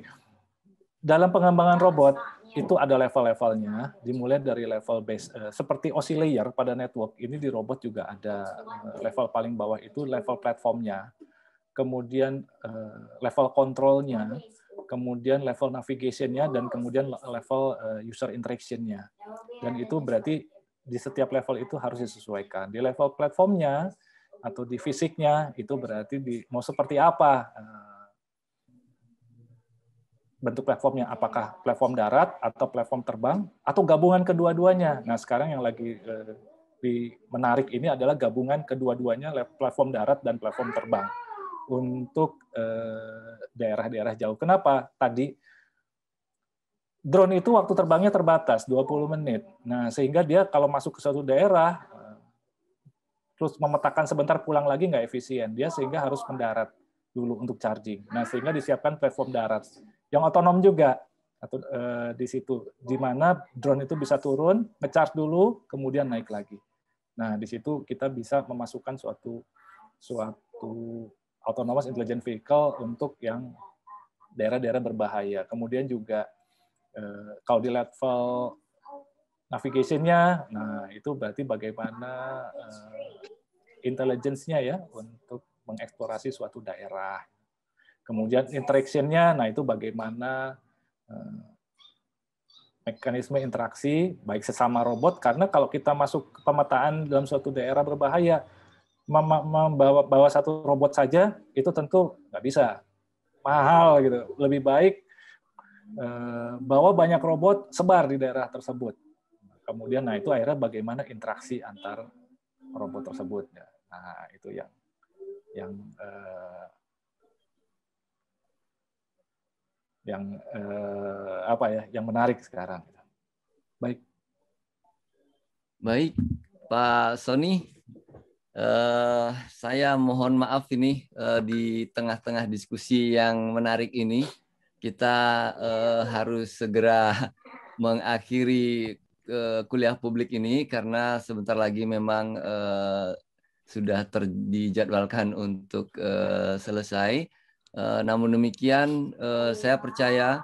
S2: dalam pengembangan robot itu ada level-levelnya, dimulai dari level base eh, seperti oscillator pada network ini di robot juga ada eh, level paling bawah itu level platformnya, kemudian eh, level kontrolnya, kemudian level navigationnya dan kemudian level user interactionnya. Dan itu berarti di setiap level itu harus disesuaikan. Di level platformnya atau di fisiknya itu berarti di, mau seperti apa bentuk platformnya apakah platform darat atau platform terbang atau gabungan kedua-duanya. Nah, sekarang yang lagi eh, di menarik ini adalah gabungan kedua-duanya platform darat dan platform terbang untuk eh, daerah-daerah jauh. Kenapa? Tadi drone itu waktu terbangnya terbatas 20 menit. Nah, sehingga dia kalau masuk ke suatu daerah eh, terus memetakan sebentar pulang lagi nggak efisien. Dia sehingga harus mendarat dulu untuk charging. Nah, sehingga disiapkan platform darat yang otonom juga atau uh, di situ di mana drone itu bisa turun, ngecharge dulu, kemudian naik lagi. Nah, di situ kita bisa memasukkan suatu suatu autonomous intelligent vehicle untuk yang daerah-daerah berbahaya. Kemudian juga uh, kalau di level navigation nah itu berarti bagaimana uh, intelligence-nya ya untuk mengeksplorasi suatu daerah Kemudian interaksinya, nah itu bagaimana eh, mekanisme interaksi baik sesama robot karena kalau kita masuk ke pemetaan dalam suatu daerah berbahaya membawa bawa satu robot saja itu tentu nggak bisa mahal gitu lebih baik eh, bawa banyak robot sebar di daerah tersebut kemudian nah itu akhirnya bagaimana interaksi antar
S3: robot tersebut
S2: nah itu yang yang eh, yang eh, apa ya yang menarik sekarang. Baik.
S1: Baik, Pak Sony, eh, saya mohon maaf ini eh, di tengah-tengah diskusi yang menarik ini kita eh, harus segera <laughs> mengakhiri eh, kuliah publik ini karena sebentar lagi memang eh, sudah terjadwalkan untuk eh, selesai. Uh, namun demikian, uh, saya percaya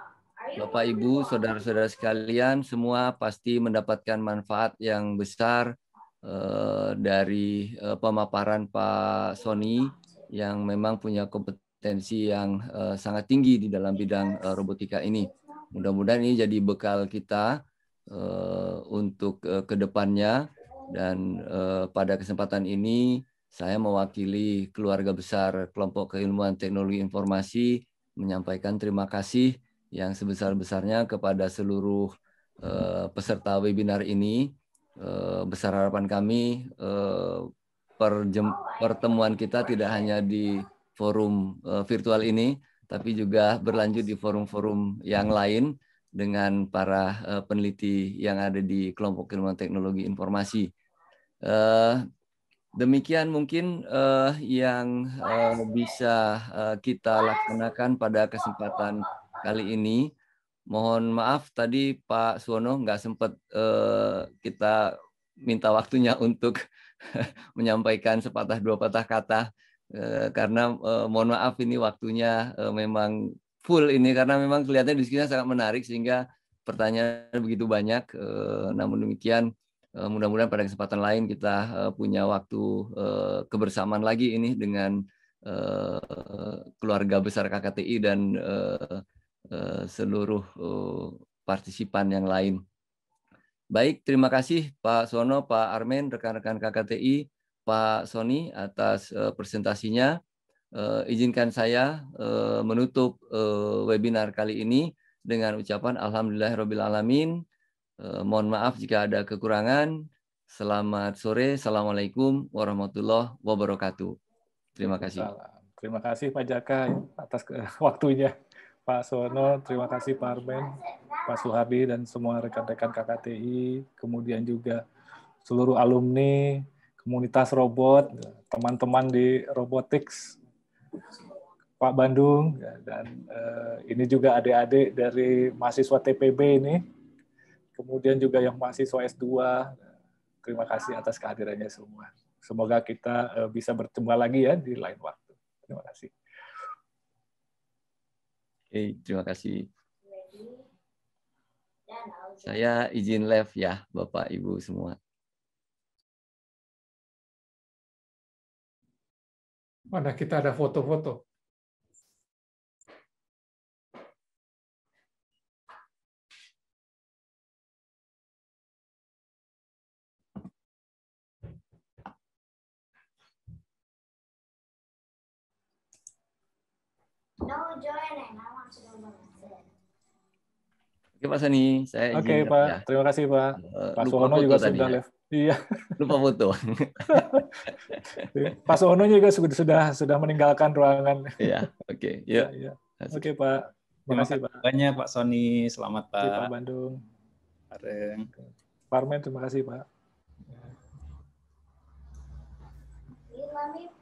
S1: Bapak, Ibu, saudara-saudara sekalian, semua pasti mendapatkan manfaat yang besar uh, dari uh, pemaparan Pak Sony yang memang punya kompetensi yang uh, sangat tinggi di dalam bidang uh, robotika ini. Mudah-mudahan ini jadi bekal kita uh, untuk uh, kedepannya dan uh, pada kesempatan ini saya mewakili keluarga besar kelompok keilmuan teknologi informasi menyampaikan terima kasih yang sebesar-besarnya kepada seluruh eh, peserta webinar ini. Eh, besar harapan kami eh, pertemuan kita tidak hanya di forum virtual ini, tapi juga berlanjut di forum-forum yang lain dengan para peneliti yang ada di kelompok keilmuan teknologi informasi. Demikian mungkin uh, yang uh, bisa uh, kita laksanakan pada kesempatan kali ini. Mohon maaf tadi Pak Suwono nggak sempat uh, kita minta waktunya untuk <laughs> menyampaikan sepatah dua patah kata uh, karena uh, mohon maaf ini waktunya uh, memang full ini karena memang kelihatannya diskusinya sangat menarik sehingga pertanyaan begitu banyak. Uh, namun demikian Eh, mudah-mudahan pada kesempatan lain kita eh, punya waktu eh, kebersamaan lagi ini dengan keluarga besar KKTI dan seluruh partisipan yang lain. Baik, terima kasih Pak Sono, Pak Armen, rekan-rekan KKTI, Pak Sony atas presentasinya. Izinkan saya menutup webinar kali ini dengan ucapan Alhamdulillah Alamin. Eh, mohon maaf jika ada kekurangan. Selamat sore. Assalamualaikum warahmatullahi wabarakatuh. Terima kasih.
S2: Terima kasih Pak Jaka atas <laughs> waktunya. Pak Sono, terima kasih Pak Arben, Pak Suhardi, dan semua rekan-rekan KKTI, kemudian juga seluruh alumni, komunitas robot, teman-teman di robotics, Pak Bandung, dan eh, ini juga adik-adik dari mahasiswa TPB ini, kemudian juga yang mahasiswa S2. Terima kasih atas kehadirannya semua. Semoga kita eh, bisa bertemu lagi
S3: ya di lain waktu. Terima kasih.
S1: Oke, terima kasih. Saya izin live ya, Bapak Ibu semua.
S3: Mana kita ada foto-foto?
S1: No, join Oke Pak Sani, saya Oke okay, Pak, ya. terima kasih Pak. Uh, Pak Suwono juga tadi sudah ya. Iya. <laughs> Lupa foto.
S4: <laughs>
S2: Pak Suwono juga sudah sudah sudah meninggalkan ruangan. Iya. Oke. Okay. <laughs> Iya. Oke okay, Pak. Terima kasih Pak. Banyak Pak Sony. Selamat Pak. kasih, Pak Bandung. Bareng. Parmen, terima
S3: kasih Pak. Terima kasih.